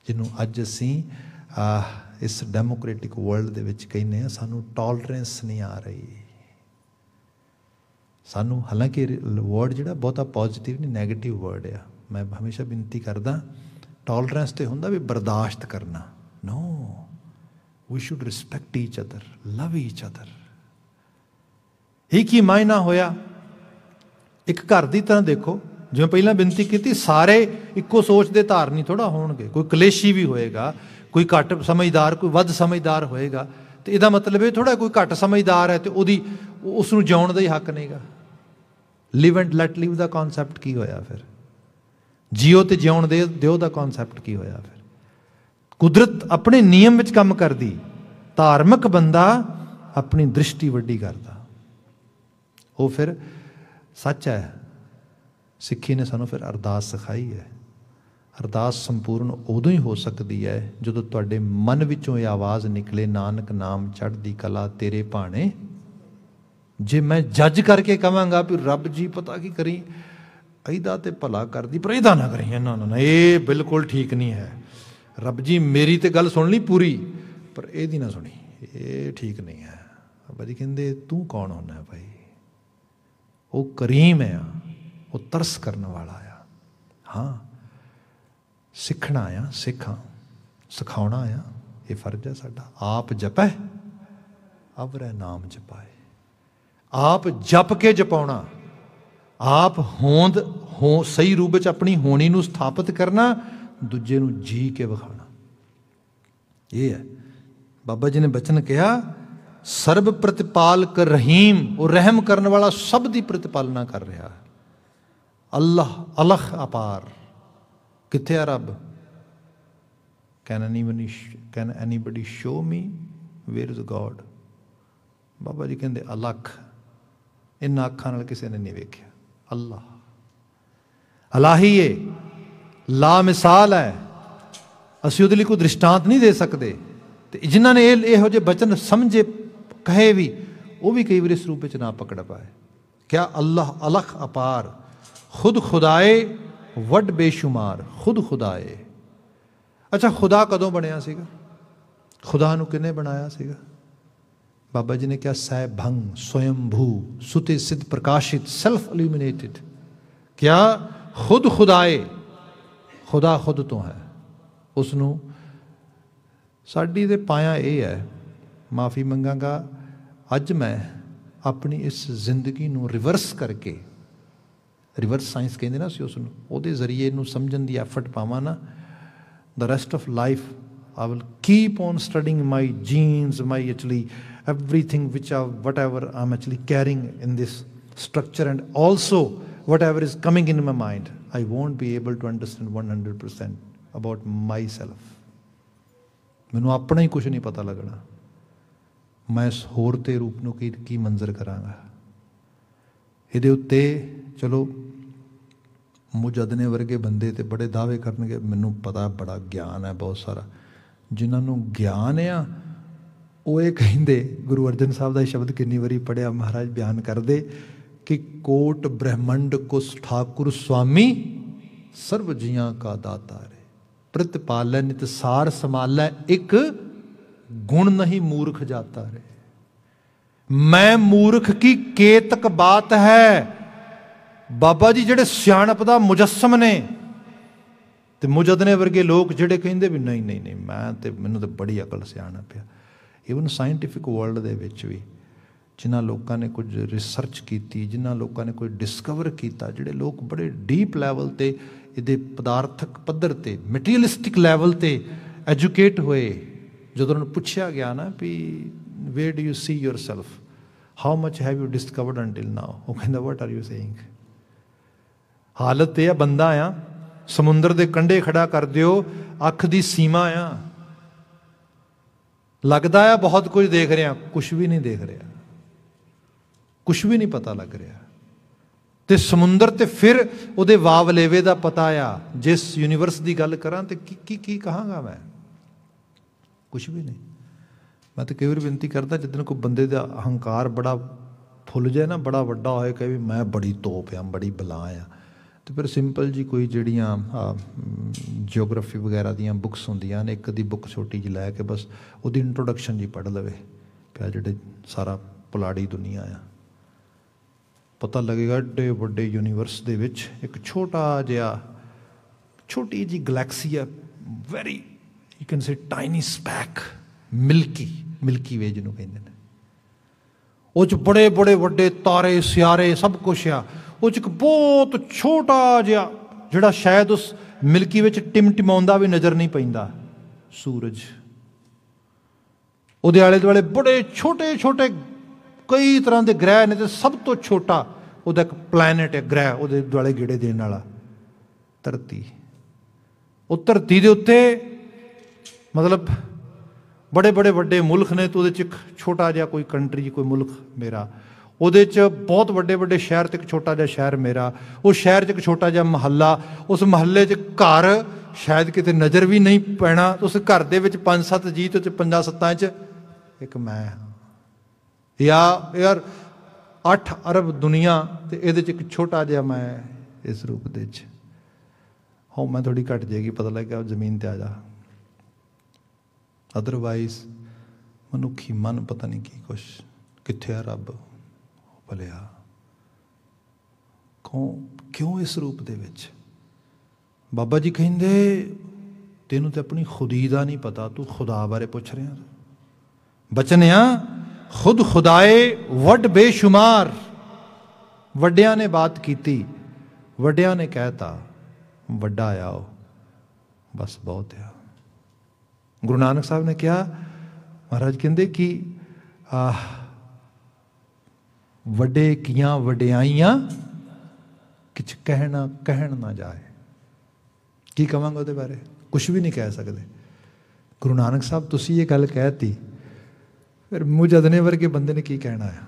ਜਿਹਨੂੰ ਅੱਜ ਅਸੀਂ ਆ ਇਸ ਡੈਮੋਕ੍ਰੈਟਿਕ ਵਰਲਡ ਦੇ ਵਿੱਚ ਕਹਿੰਨੇ ਆ ਸਾਨੂੰ ਟੋਲਰੈਂਸ ਨਹੀਂ ਆ ਰਹੀ ਸਾਨੂੰ ਹਾਲਾਂਕਿ ਵਰਡ ਜਿਹੜਾ ਬਹੁਤਾ ਪੋਜ਼ਿਟਿਵ ਨਹੀਂ 네ਗੇਟਿਵ ਵਰਡ ਆ ਮੈਂ ਹਮੇਸ਼ਾ ਬੇਨਤੀ ਕਰਦਾ ਟੋਲਰੈਂਸ ਤੇ ਹੁੰਦਾ ਵੀ ਬਰਦਾਸ਼ਤ ਕਰਨਾ no we should respect each other love each other ਇੱਕ ਹੀ ਮਾਇਨਾ ਹੋਇਆ ਇੱਕ ਘਰ ਦੀ ਤਰ੍ਹਾਂ ਦੇਖੋ ਜਿਵੇਂ ਪਹਿਲਾਂ ਬੇਨਤੀ ਕੀਤੀ ਸਾਰੇ ਇੱਕੋ ਸੋਚ ਦੇ ਧਾਰਨੀ ਥੋੜਾ ਹੋਣਗੇ ਕੋਈ ਕਲੇਸ਼ੀ ਵੀ ਹੋਏਗਾ ਕੋਈ ਘੱਟ ਸਮਝਦਾਰ ਕੋਈ ਵੱਧ ਸਮਝਦਾਰ ਹੋਏਗਾ ਤੇ ਇਹਦਾ ਮਤਲਬ ਇਹ ਥੋੜਾ ਕੋਈ ਘੱਟ ਸਮਝਦਾਰ ਹੈ ਤੇ ਉਹਦੀ ਉਸ ਨੂੰ ਜਾਉਣ ਦਾ ਹੀ ਹੱਕ ਨਹੀਂਗਾ ਲਿਵ ਐਂਡ ਲੈਟ ਲਿਵ ਦਾ ਕਨਸੈਪਟ ਕੀ ਹੋਇਆ ਫਿਰ ਜਿਉ ਤੇ ਜਿਉਣ ਦੇ ਦਿਓ ਦਾ ਕਨਸੈਪਟ ਕੀ ਹੋਇਆ ਫਿਰ ਕੁਦਰਤ ਆਪਣੇ ਨਿਯਮ ਵਿੱਚ ਕੰਮ ਕਰਦੀ ਧਾਰਮਿਕ ਬੰਦਾ ਆਪਣੀ ਦ੍ਰਿਸ਼ਟੀ ਵੱਡੀ ਕਰਦਾ ਉਹ ਫਿਰ ਸੱਚ ਹੈ ਸਿੱਖੀ ਨੇ ਸਾਨੂੰ ਫਿਰ ਅਰਦਾਸ ਸਿਖਾਈ ਹੈ ਅਰਦਾਸ ਸੰਪੂਰਨ ਉਦੋਂ ਹੀ ਹੋ ਸਕਦੀ ਹੈ ਜਦੋਂ ਤੁਹਾਡੇ ਮਨ ਵਿੱਚੋਂ ਇਹ ਆਵਾਜ਼ ਨਿਕਲੇ ਨਾਨਕ ਨਾਮ ਚੜ੍ਹਦੀ ਕਲਾ ਤੇਰੇ ਭਾਣੇ ਜੇ ਮੈਂ ਜੱਜ ਕਰਕੇ ਕਵਾਂਗਾ ਵੀ ਰੱਬ ਜੀ ਪਤਾ ਕੀ ਕਰੀ ਐਦਾ ਤੇ ਭਲਾ ਕਰਦੀ ਪਰ ਇਹਦਾ ਨਾ ਕਰੀ ਨਾ ਨਾ ਇਹ ਬਿਲਕੁਲ ਠੀਕ ਨਹੀਂ ਹੈ ਰੱਬ ਜੀ ਮੇਰੀ ਤੇ ਗੱਲ ਸੁਣ ਲਈ ਪੂਰੀ ਪਰ ਇਹਦੀ ਨਾ ਸੁਣੀ ਇਹ ਠੀਕ ਨਹੀਂ ਹੈ ਬਾਬਾ ਜੀ ਕਹਿੰਦੇ ਤੂੰ ਕੌਣ ਹੁੰਨਾ ਹੈ ਭਾਈ ਉਹ ਕਰੀਮ ਹੈ ਉਹ ਤਰਸ ਕਰਨ ਵਾਲਾ ਆ ਹਾਂ ਸਿੱਖਣਾ ਆ ਸਿੱਖਾਂ ਸਿਖਾਉਣਾ ਆ ਇਹ ਫਰਜ਼ ਹੈ ਸਾਡਾ ਆਪ ਜਪੈ ਅਵਰੇ ਨਾਮ ਜਪਾਏ ਆਪ ਜਪ ਕੇ ਜਪਾਉਣਾ ਆਪ ਹੋਂਦ ਹੋ ਸਹੀ ਰੂਪ ਵਿੱਚ ਆਪਣੀ ਹੋਣੀ ਨੂੰ ਸਥਾਪਿਤ ਕਰਨਾ ਦੂਜੇ ਨੂੰ ਜੀ ਕੇ ਵਿਖਾਣਾ ਇਹ ਹੈ ਬਾਬਾ ਜੀ ਨੇ ਬਚਨ ਕਿਹਾ ਸਰਬ ਪ੍ਰਤਿਪਾਲਕ ਰਹੀਮ ਉਹ ਰਹਿਮ ਕਰਨ ਵਾਲਾ ਸਭ ਦੀ ਪ੍ਰਤਿਪਾਲਨਾ ਕਰ ਰਿਹਾ ਹੈ ਅੱਲਾਹ ਅਲਖ ਅਪਾਰ ਕਿੱਥੇ ਆ ਰੱਬ can anybody can anybody show me where is God Baba ji ਕਹਿੰਦੇ ਅਲਖ ਇਹਨਾਂ ਅੱਖਾਂ ਨਾਲ ਕਿਸੇ ਨੇ ਨਹੀਂ ਵੇਖਿਆ ਅੱਲਾਹ ਅਲਾਹੀਏ ਲਾ ਮਿਸਾਲ ਹੈ ਅਸੀਂ ਉਹਦੇ ਲਈ ਕੋਈ ਦ੍ਰਿਸ਼ਟਾਂਤ ਨਹੀਂ ਦੇ ਸਕਦੇ ਤੇ ਜਿਨ੍ਹਾਂ ਨੇ ਇਹ ਇਹੋ ਜਿਹੇ ਬਚਨ ਸਮਝੇ ਕਹੇ ਵੀ ਉਹ ਵੀ ਕਈ ਵਾਰ ਇਸ ਰੂਪ ਵਿੱਚ ਨਾ ਪਕੜ ਪਾਏ ਕਿਆ ਅੱਲਾਹ ਅਲਖ ਅਪਾਰ ਖੁਦ ਖੁਦਾਏ ਵੱਡ ਬੇਸ਼ੁਮਾਰ ਖੁਦ ਖੁਦਾਏ ਅੱਛਾ ਖੁਦਾ ਕਦੋਂ ਬਣਿਆ ਸੀਗਾ ਖੁਦਾ ਨੂੰ ਕਿਨੇ ਬਣਾਇਆ ਸੀਗਾ ਬਾਬਾ ਜੀ ਨੇ ਕਿਹਾ ਸੈ ਭੰਗ ਭੂ ਸੁਤੇ ਸਿਧ ਪ੍ਰਕਾਸ਼ਿਤ ਸੈਲਫ ਇਲੂਮੀਨੇਟਿਡ ਕਿਆ ਖੁਦ ਖੁਦਾਏ ਖੁਦਾ ਖੁਦ ਤੋਂ ਹੈ ਉਸ ਨੂੰ ਸਾਡੀ ਦੇ ਪਾਇਆ ਇਹ ਹੈ ਮਾਫੀ ਮੰਗਾਗਾ ਅੱਜ ਮੈਂ ਆਪਣੀ ਇਸ ਜ਼ਿੰਦਗੀ ਨੂੰ ਰਿਵਰਸ ਕਰਕੇ ਰਿਵਰਸ ਸਾਇੰਸ ਕਹਿੰਦੇ ਨਾ ਸੀ ਉਸ ਨੂੰ ਉਹਦੇ ਜ਼ਰੀਏ ਨੂੰ ਸਮਝਣ ਦੀ ਐਫਰਟ ਪਾਵਾਂ ਨਾ the rest of life I will keep on studying my genes my actually everything ਵਿਚ uh whatever I'm actually carrying in this structure and also whatever is coming in my mind I won't be able to understand 100% about myself ਮੈਨੂੰ ਆਪਣਾ ਹੀ ਕੁਝ ਨਹੀਂ ਪਤਾ ਲੱਗਣਾ ਮੈਂ ਇਸ ਹੋਰ ਤੇ ਰੂਪ ਨੂੰ ਕੀ ਕੀ ਮੰਜ਼ਰ ਕਰਾਂਗਾ ਇਹਦੇ ਉੱਤੇ ਚਲੋ ਮੁਜਦਨੇ ਵਰਗੇ ਬੰਦੇ ਤੇ ਬੜੇ ਦਾਅਵੇ ਕਰਨਗੇ ਮੈਨੂੰ ਪਤਾ ਬੜਾ ਗਿਆਨ ਹੈ ਬਹੁਤ ਸਾਰਾ ਜਿਨ੍ਹਾਂ ਨੂੰ ਗਿਆਨ ਆ ਉਹ ਇਹ ਕਹਿੰਦੇ ਗੁਰੂ ਅਰਜਨ ਸਾਹਿਬ ਦਾ ਇਹ ਸ਼ਬਦ ਕਿੰਨੀ ਵਾਰੀ ਪੜਿਆ ਮਹਾਰਾਜ ਬਿਆਨ ਕਰਦੇ ਕਿ ਕੋਟ ਬ੍ਰਹਮੰਡ ਕੋ ठाकुर ਸਵਾਮੀ ਸਰਬ ਜੀਆਂ ਕਾ ਦਾਤਾ रे प्रतिपालन ਨਿਤ ਸਾਰ ਸਮਾਲੈ ਇੱਕ ਗੁਣ ਨਹੀਂ ਮੂਰਖ ਜਾਤਾ रे ਮੈਂ ਮੂਰਖ ਕੀ ਕੇਤਕ ਬਾਤ ਹੈ ਬਾਬਾ ਜੀ ਜਿਹੜੇ ਸਿਆਣਪ ਦਾ ਮੁਜੱਸਮ ਨੇ ਤੇ ਮੁਜਦਨੇ ਵਰਗੇ ਲੋਕ ਜਿਹੜੇ ਕਹਿੰਦੇ ਵੀ ਨਹੀਂ ਨਹੀਂ ਨਹੀਂ ਮੈਂ ਤੇ ਮੈਨੂੰ ਤੇ ਬੜੀ ਅਕਲ ਸਿਆਣਪ ਆ ਇਵਨ ਸਾਇੰਟਿਫਿਕ ਵਰਲਡ ਦੇ ਵਿੱਚ ਵੀ ਜਿਨ੍ਹਾਂ ਲੋਕਾਂ ਨੇ ਕੁਝ ਰਿਸਰਚ ਕੀਤੀ ਜਿਨ੍ਹਾਂ ਲੋਕਾਂ ਨੇ ਕੋਈ ਡਿਸਕਵਰ ਕੀਤਾ ਜਿਹੜੇ ਲੋਕ ਬੜੇ ਡੀਪ ਲੈਵਲ ਤੇ ਇਹਦੇ ਪਦਾਰਥਕ ਪੱਧਰ ਤੇ ਮਟੀਰੀਅਲਿਸਟਿਕ ਲੈਵਲ ਤੇ ਐਜੂਕੇਟ ਹੋਏ ਜਦੋਂ ਉਹਨਾਂ ਨੂੰ ਪੁੱਛਿਆ ਗਿਆ ਨਾ ਵੀ where do you see yourself how much have you discovered until now ਉਹ ਕਹਿੰਦਾ ਵਾਟ ਆਰ ਯੂ ਸੇਇੰਗ ਹਾਲਤ ਇਹ ਆ ਬੰਦਾ ਆ ਸਮੁੰਦਰ ਦੇ ਕੰਢੇ ਖੜਾ ਕਰ ਦਿਓ ਅੱਖ ਦੀ ਸੀਮਾ ਆ ਲੱਗਦਾ ਆ ਬਹੁਤ ਕੁਝ ਦੇਖ ਰਿਹਾ ਕੁਝ ਵੀ ਨਹੀਂ ਦੇਖ ਰਿਹਾ ਕੁਝ ਵੀ ਨਹੀਂ ਪਤਾ ਲੱਗ ਰਿਹਾ ਤੇ ਸਮੁੰਦਰ ਤੇ ਫਿਰ ਉਹਦੇ ਵਾਵਲੇਵੇ ਦਾ ਪਤਾ ਆ ਜਿਸ ਯੂਨੀਵਰਸ ਦੀ ਗੱਲ ਕਰਾਂ ਤੇ ਕੀ ਕੀ ਕੀ ਕਹਾਂਗਾ ਮੈਂ ਕੁਝ ਵੀ ਨਹੀਂ ਮੈਂ ਤਾਂ ਕਈ ਵਾਰ ਬੇਨਤੀ ਕਰਦਾ ਜਦੋਂ ਕੋਈ ਬੰਦੇ ਦਾ ਅਹੰਕਾਰ ਬੜਾ ਫੁੱਲ ਜਾਏ ਨਾ ਬੜਾ ਵੱਡਾ ਹੋਏ ਕਹੇ ਵੀ ਮੈਂ ਬੜੀ ਤੋਪ ਆ ਬੜੀ ਬਲਾ ਆ ਤੇ ਫਿਰ ਸਿੰਪਲ ਜੀ ਕੋਈ ਜਿਹੜੀਆਂ ਜੀਓਗ੍ਰਾਫੀ ਵਗੈਰਾ ਦੀਆਂ ਬੁੱਕਸ ਹੁੰਦੀਆਂ ਨੇ ਇੱਕ ਦੀ ਬੁੱਕ ਛੋਟੀ ਜਿਹੀ ਲੈ ਕੇ ਬਸ ਉਹਦੀ ਇੰਟਰੋਡਕਸ਼ਨ ਜੀ ਪੜ੍ਹ ਲਵੇ ਕਿ ਜਿਹੜੇ ਸਾਰਾ ਪੁਲਾੜੀ ਦੁਨੀਆ ਆ ਪਤਾ ਲੱਗੇਗਾ ਡੇ ਵੱਡੇ ਯੂਨੀਵਰਸ ਦੇ ਵਿੱਚ ਇੱਕ ਛੋਟਾ ਜਿਹਾ ਛੋਟੀ ਜੀ ਗੈਲੈਕਸੀ ਹੈ very you can say tiny speck milky milky way ਜਿਹਨੂੰ ਕਹਿੰਦੇ ਨੇ ਉਹ ਚ ਬੜੇ ਬੜੇ ਵੱਡੇ ਤਾਰੇ ਸਿਆਰੇ ਸਭ ਕੁਝ ਆ ਉਹ ਚ ਇੱਕ ਬਹੁਤ ਛੋਟਾ ਜਿਹਾ ਜਿਹੜਾ ਸ਼ਾਇਦ ਉਸ ਮਿਲਕੀ ਵਿੱਚ ਟਿਮਟਿਮਾਉਂਦਾ ਵੀ ਨਜ਼ਰ ਨਹੀਂ ਪੈਂਦਾ ਸੂਰਜ ਉਹਦੇ ਆਲੇ ਦੁਆਲੇ ਬੜੇ ਛੋਟੇ ਛੋਟੇ ਕਈ ਤਰ੍ਹਾਂ ਦੇ ਗ੍ਰਹਿ ਨੇ ਤੇ ਸਭ ਤੋਂ ਛੋਟਾ ਉਹਦਾ ਇੱਕ ਪਲੈਨਟ ਹੈ ਗ੍ਰਹਿ ਉਹਦੇ ਦੁਆਲੇ ਗੇੜੇ ਦੇਣ ਵਾਲਾ ਧਰਤੀ ਉਹ ਧਰਤੀ ਦੇ ਉੱਤੇ ਮਤਲਬ ਬੜੇ ਬੜੇ ਵੱਡੇ ਮੁਲਕ ਨੇ ਤੇ ਉਹਦੇ ਚ ਇੱਕ ਛੋਟਾ ਜਿਹਾ ਕੋਈ ਕੰਟਰੀ ਕੋਈ ਮੁਲਕ ਮੇਰਾ ਉਹਦੇ ਚ ਬਹੁਤ ਵੱਡੇ ਵੱਡੇ ਸ਼ਹਿਰ ਤੇ ਇੱਕ ਛੋਟਾ ਜਿਹਾ ਸ਼ਹਿਰ ਮੇਰਾ ਉਹ ਸ਼ਹਿਰ ਚ ਇੱਕ ਛੋਟਾ ਜਿਹਾ ਮਹੱਲਾ ਉਸ ਮਹੱਲੇ ਚ ਘਰ ਸ਼ਾਇਦ ਕਿਤੇ ਨਜ਼ਰ ਵੀ ਨਹੀਂ ਪੈਣਾ ਉਸ ਘਰ ਦੇ ਵਿੱਚ 5-7 ਜੀ ਤੇ 5-7 ਚ ਇੱਕ ਮੈਂ ਹਾਂ ਯਾ ਯਾਰ 8 ਅਰਬ ਦੁਨੀਆ ਤੇ ਇਹਦੇ ਚ ਇੱਕ ਛੋਟਾ ਜਿਹਾ ਮੈਂ ਇਸ ਰੂਪ ਦੇ ਚ ਹੋ ਮੈਂ ਥੋੜੀ ਘਟ ਜਾਏਗੀ ਪਤਾ ਲੱਗਿਆ ਜ਼ਮੀਨ ਤੇ ਆ ਜਾ ਅਦਰਵਾਈਜ਼ ਮਨੁੱਖੀ ਮਨ ਪਤਾ ਨਹੀਂ ਕੀ ਕੁਛ ਕਿੱਥੇ ਆ ਰੱਬ ਭਲਿਆ ਕਿਉਂ ਕਿਉਂ ਇਸ ਰੂਪ ਦੇ ਵਿੱਚ ਬਾਬਾ ਜੀ ਕਹਿੰਦੇ ਤੈਨੂੰ ਤੇ ਆਪਣੀ ਖੁਦੀ ਦਾ ਨਹੀਂ ਪਤਾ ਤੂੰ ਖੁਦਾ ਬਾਰੇ ਪੁੱਛ ਰਿਹਾ ਬਚਨਿਆ ਖੁਦ ਖੁਦਾਏ ਵੱਡ ਬੇਸ਼ੁਮਾਰ ਵੱਡਿਆਂ ਨੇ ਬਾਤ ਕੀਤੀ ਵੱਡਿਆਂ ਨੇ ਕਹਿਤਾ ਵੱਡਾ ਆਓ ਬਸ ਬਹੁਤ ਆ ਗੁਰੂ ਨਾਨਕ ਸਾਹਿਬ ਨੇ ਕਿਹਾ ਮਹਾਰਾਜ ਕਹਿੰਦੇ ਕਿ ਆ ਵੱਡੇ ਕੀਆਂ ਵਡਿਆਈਆਂ ਕਿਛ ਕਹਿਣਾ ਕਹਿਣ ਨਾ ਜਾਏ ਕੀ ਕਵਾਂਗਾ ਉਹਦੇ ਬਾਰੇ ਕੁਝ ਵੀ ਨਹੀਂ ਕਹਿ ਸਕਦੇ ਗੁਰੂ ਨਾਨਕ ਸਾਹਿਬ ਤੁਸੀਂ ਇਹ ਗੱਲ ਕਹਿਤੀ ਫਿਰ ਮੁਜਦਨੇ ਵਰਗੇ ਬੰਦੇ ਨੇ ਕੀ ਕਹਿਣਾ ਆ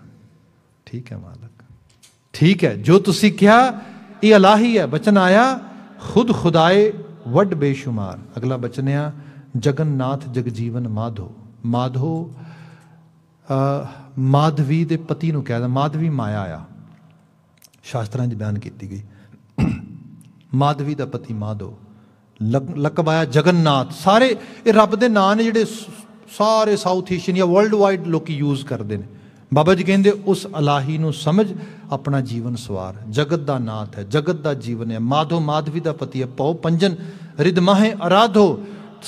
ਠੀਕ ਹੈ ਮਾਲਕ ਠੀਕ ਹੈ ਜੋ ਤੁਸੀਂ ਕਿਹਾ ਇਹ ਅਲਾਹੀ ਹੈ ਬਚਨ ਆਇਆ ਖੁਦ ਖੁਦਾਏ ਵੱਡ ਬੇਸ਼ੁਮਾਰ ਅਗਲਾ ਬਚਨ ਆ ਜਗਨਨਾਥ ਜਗਜੀਵਨ ਮਾਧੋ ਮਾਧੋ ਮਾਧਵੀ ਦੇ ਪਤੀ ਨੂੰ ਕਹਿੰਦਾ ਮਾਧਵੀ ਮਾਇਆ ਆ ਸ਼ਾਸਤਰਾਂ 'ਚ ਬਿਆਨ ਕੀਤੀ ਗਈ ਮਾਧਵੀ ਦਾ ਪਤੀ ਮਾਧੋ ਲਕਬਾਇਆ ਜਗਨਨਾਥ ਸਾਰੇ ਇਹ ਰੱਬ ਦੇ ਨਾਂ ਨੇ ਜਿਹੜੇ ਸਾਰੇ ਸਾਊਥ ਏਸ਼ੀਅਨ ਜਾਂ ਵਰਲਡ ਵਾਈਡ ਯੂਜ਼ ਕਰਦੇ ਨੇ ਬਾਬਾ ਜੀ ਕਹਿੰਦੇ ਉਸ ਅਲਾਹੀ ਨੂੰ ਸਮਝ ਆਪਣਾ ਜੀਵਨ ਸਵਾਰ ਜਗਤ ਦਾ ਨਾਥ ਹੈ ਜਗਤ ਦਾ ਜੀਵਨ ਹੈ ਮਾਧੋ ਮਾਧਵੀ ਦਾ ਪਤੀ ਹੈ ਪਉ ਪੰਜਨ ਰਿਦਮਾਹੇ ਅਰਾਧੋ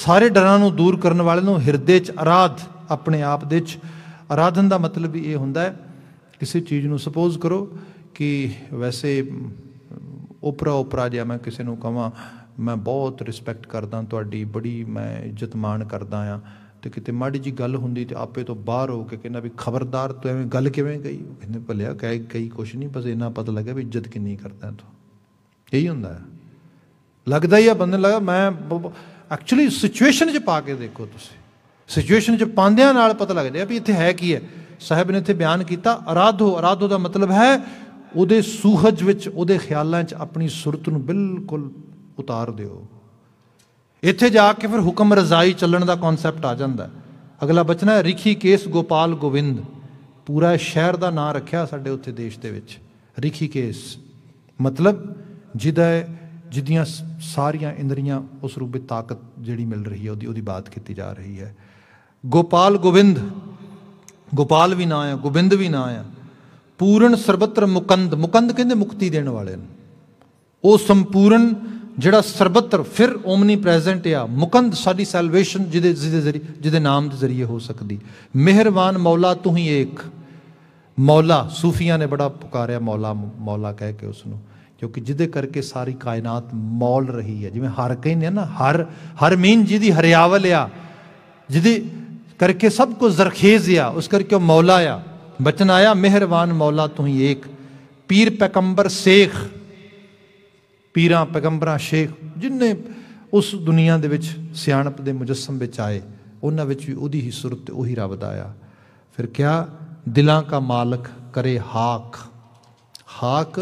ਸਾਰੇ ਡਰਾਂ ਨੂੰ ਦੂਰ ਕਰਨ ਵਾਲੇ ਨੂੰ ਹਿਰਦੇ 'ਚ ਅਰਾਧ ਆਪਣੇ ਆਪ ਦੇ 'ਚ ਅਰਾਧਨ ਦਾ ਮਤਲਬ ਇਹ ਹੁੰਦਾ ਹੈ ਕਿਸੇ ਚੀਜ਼ ਨੂੰ ਸੁਪੋਜ਼ ਕਰੋ ਕਿ ਵੈਸੇ ਉਪਰਾ ਉਪਰਾ ਜਿਹਾ ਮੈਂ ਕਿਸੇ ਨੂੰ ਕਹਾਂ ਮੈਂ ਬਹੁਤ ਰਿਸਪੈਕਟ ਕਰਦਾ ਤੁਹਾਡੀ ਬੜੀ ਮੈਂ ਇੱਜ਼ਤ ਮਾਣ ਕਰਦਾ ਆ ਤੇ ਕਿਤੇ ਮਾੜੀ ਜੀ ਗੱਲ ਹੁੰਦੀ ਤੇ ਆਪੇ ਤੋਂ ਬਾਹਰ ਹੋ ਕੇ ਕਹਿੰਦਾ ਵੀ ਖਬਰਦਾਰ ਤੂੰ ਐਵੇਂ ਗੱਲ ਕਿਵੇਂ ਕਹੀ ਕਹਿੰਦੇ ਭਲਿਆ ਕਹਿ ਕਈ ਕੁਛ ਨਹੀਂ ਬਸ ਇਹਨਾਂ ਪਤਾ ਲੱਗਿਆ ਵੀ ਇੱਜ਼ਤ ਕਿੰਨੀ ਕਰਦਾ ਤੂੰ ਇਹੀ ਹੁੰਦਾ ਹੈ ਲੱਗਦਾ ਹੀ ਆ ਬੰਦੇ ਲੱਗਾ ਮੈਂ ਐਕਚੁਅਲੀ ਸਿਚੁਏਸ਼ਨ 'ਚ ਪਾ ਕੇ ਦੇਖੋ ਤੁਸੀਂ ਸਿਚੁਏਸ਼ਨ 'ਚ ਪਾਉਂਦਿਆਂ ਨਾਲ ਪਤਾ ਲੱਗਦਾ ਵੀ ਇੱਥੇ ਹੈ ਕੀ ਹੈ ਸਾਹਿਬ ਨੇ ਇੱਥੇ ਬਿਆਨ ਕੀਤਾ ਅਰਾਧੋ ਅਰਾਧੋ ਦਾ ਮਤਲਬ ਹੈ ਉਹਦੇ ਸੂਹਜ ਵਿੱਚ ਉਹਦੇ ਖਿਆਲਾਂ 'ਚ ਆਪਣੀ ਸੁਰਤ ਨੂੰ ਬਿਲਕੁਲ ਉਤਾਰ ਦਿਓ ਇੱਥੇ ਜਾ ਕੇ ਫਿਰ ਹੁਕਮ ਰਜ਼ਾਈ ਚੱਲਣ ਦਾ ਕਨਸੈਪਟ ਆ ਜਾਂਦਾ ਅਗਲਾ ਬਚਨਾ ਹੈ ਰਿਖੀ ਕੇਸ ਗੋਪਾਲ ਗੋਵਿੰਦ ਪੂਰਾ ਸ਼ਹਿਰ ਦਾ ਨਾਂ ਰੱਖਿਆ ਸਾਡੇ ਉੱਥੇ ਦੇਸ਼ ਦੇ ਵਿੱਚ ਰਿਖੀ ਕੇਸ ਮਤਲਬ ਜਿਹਦਾ ਜਿੱਦਿਆਂ ਸਾਰੀਆਂ ਇੰਦਰੀਆਂ ਉਸ ਰੂਪ ਵਿੱਚ ਤਾਕਤ ਜਿਹੜੀ ਮਿਲ ਰਹੀ ਹੈ ਉਹਦੀ ਉਹਦੀ ਬਾਤ ਕੀਤੀ ਜਾ ਰਹੀ ਹੈ ਗੋਪਾਲ ਗੋਵਿੰਦ ਗੋਪਾਲ ਵੀ ਨਾਂ ਆਇਆ ਗੋਬਿੰਦ ਵੀ ਨਾਂ ਆਇਆ ਪੂਰਨ ਸਰਬਤਰ ਮੁਕੰਦ ਮੁਕੰਦ ਕਹਿੰਦੇ ਮੁਕਤੀ ਦੇਣ ਵਾਲੇ ਨੂੰ ਉਹ ਸੰਪੂਰਨ ਜਿਹੜਾ ਸਰਬੱਤਰ ਫਿਰ ਓਮਨੀ ਪ੍ਰੈਜ਼ੈਂਟ ਆ ਮੁਕੰਦ ਸਾਡੀ ਸੈਲਵੇਸ਼ਨ ਜਿਹਦੇ ਜਿਹਦੇ ਜ਼ਰੀਏ ਜਿਹਦੇ ਨਾਮ ਦੇ ਜ਼ਰੀਏ ਹੋ ਸਕਦੀ ਮਿਹਰਬਾਨ ਮੌਲਾ ਤੂੰ ਹੀ ਏਕ ਮੌਲਾ ਸੂਫੀਆਂ ਨੇ ਬੜਾ ਪੁਕਾਰਿਆ ਮੌਲਾ ਮੌਲਾ ਕਹਿ ਕੇ ਉਸ ਨੂੰ ਕਿਉਂਕਿ ਜਿਹਦੇ ਕਰਕੇ ਸਾਰੀ ਕਾਇਨਾਤ ਮੌਲ ਰਹੀ ਹੈ ਜਿਵੇਂ ਹਰ ਕਹਿੰਦੇ ਨਾ ਹਰ ਹਰ ਮੀਨ ਜਿਹਦੀ ਹਰਿਆਵਲ ਆ ਜਿਹਦੀ ਕਰਕੇ ਸਭ ਕੁਝ ਜ਼ਰਖੇਜ਼ ਆ ਉਸ ਕਰਕੇ ਉਹ ਮੌਲਾ ਆ ਬਚਨ ਆਇਆ ਮਿਹਰਬਾਨ ਮੌਲਾ ਤੂੰ ਹੀ ਏਕ ਪੀਰ ਪੈਗੰਬਰ ਸੇਖ ਪੀਰਾਂ ਪੈਗੰਬਰਾਂ ਸ਼ੇਖ ਜਿਨਨੇ ਉਸ ਦੁਨੀਆ ਦੇ ਵਿੱਚ ਸਿਆਣਪ ਦੇ ਮੁਜੱਸਮ ਵਿੱਚ ਆਏ ਉਹਨਾਂ ਵਿੱਚ ਵੀ ਉਹਦੀ ਹੀ ਸੁਰਤ ਤੇ ਉਹੀ ਰੱਬ ਦਾ ਆ ਫਿਰ ਕਿਹਾ ਦਿਲਾਂ ਦਾ ਮਾਲਕ ਕਰੇ ਹਾਕ ਹਾਕ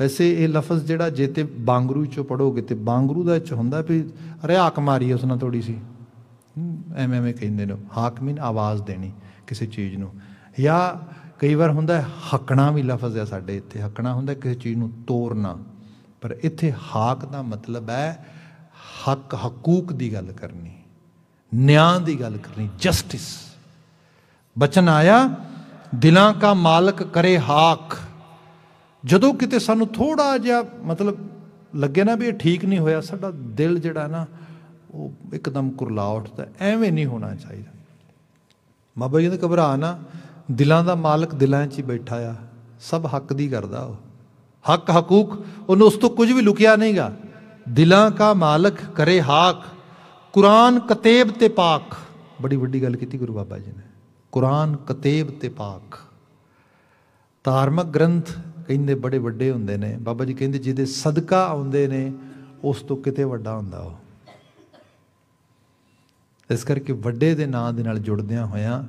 ਵੈਸੇ ਇਹ ਲਫ਼ਜ਼ ਜਿਹੜਾ ਜੇ ਤੇ ਬਾਂਗਰੂ ਚੋਂ ਪੜੋਗੇ ਤੇ ਬਾਂਗਰੂ ਦਾ ਚ ਹੁੰਦਾ ਵੀ ਅਰੇ ਹਾਕ ਮਾਰੀ ਉਸ ਨਾਲ ਥੋੜੀ ਸੀ ਐਵੇਂ ਐਵੇਂ ਕਹਿੰਦੇ ਨੇ ਹਾਕ ਮੀਨ ਆਵਾਜ਼ ਦੇਣੀ ਕਿਸੇ ਚੀਜ਼ ਨੂੰ ਜਾਂ ਕਈ ਵਾਰ ਹੁੰਦਾ ਹੱਕਣਾ ਵੀ ਲਫ਼ਜ਼ ਹੈ ਸਾਡੇ ਇੱਥੇ ਹੱਕਣਾ ਹੁੰਦਾ ਕਿਸੇ ਚੀਜ਼ ਨੂੰ ਤੋੜਨਾ ਪਰ ਇੱਥੇ ਹਾਕ ਦਾ ਮਤਲਬ ਹੈ ਹੱਕ ਹਕੂਕ ਦੀ ਗੱਲ ਕਰਨੀ ਨਿਆਂ ਦੀ ਗੱਲ ਕਰਨੀ ਜਸਟਿਸ ਬਚਨ ਆਇਆ ਦਿਲਾਂ ਦਾ ਮਾਲਕ ਕਰੇ ਹਾਕ ਜਦੋਂ ਕਿਤੇ ਸਾਨੂੰ ਥੋੜਾ ਜਿਹਾ ਮਤਲਬ ਲੱਗੇ ਨਾ ਵੀ ਇਹ ਠੀਕ ਨਹੀਂ ਹੋਇਆ ਸਾਡਾ ਦਿਲ ਜਿਹੜਾ ਨਾ ਉਹ ਇੱਕਦਮ ਕੁਰਲਾ ਉੱਠਦਾ ਐਵੇਂ ਨਹੀਂ ਹੋਣਾ ਚਾਹੀਦਾ ਮਾਬਾ ਜੀ ਨੇ ਘਬਰਾ ਨਾ ਦਿਲਾਂ ਦਾ ਮਾਲਕ ਦਿਲਾਂ 'ਚ ਹੀ ਬੈਠਾ ਆ ਸਭ ਹੱਕ ਦੀ ਕਰਦਾ ਉਹ ਹੱਕ ਹਕੂਕ ਉਹਨੂੰ ਉਸ ਤੋਂ ਕੁਝ ਵੀ ਲੁਕਿਆ ਨਹੀਂਗਾ ਦਿਲਾਂ ਦਾ ਮਾਲਕ ਕਰੇ ਹਾਕ ਕੁਰਾਨ ਕਤੇਬ ਤੇ ਪਾਕ ਬੜੀ ਵੱਡੀ ਗੱਲ ਕੀਤੀ ਗੁਰੂ ਬਾਬਾ ਜੀ ਨੇ ਕੁਰਾਨ ਕਤੇਬ ਤੇ ਪਾਕ ਧਾਰਮਿਕ ਗ੍ਰੰਥ ਕਹਿੰਦੇ ਬੜੇ ਵੱਡੇ ਹੁੰਦੇ ਨੇ ਬਾਬਾ ਜੀ ਕਹਿੰਦੇ ਜਿਹਦੇ ਸਦਕਾ ਆਉਂਦੇ ਨੇ ਉਸ ਤੋਂ ਕਿਤੇ ਵੱਡਾ ਹੁੰਦਾ ਉਹ ਇਸ ਕਰਕੇ ਵੱਡੇ ਦੇ ਨਾਂ ਦੇ ਨਾਲ ਜੁੜਦਿਆਂ ਹੋਇਆਂ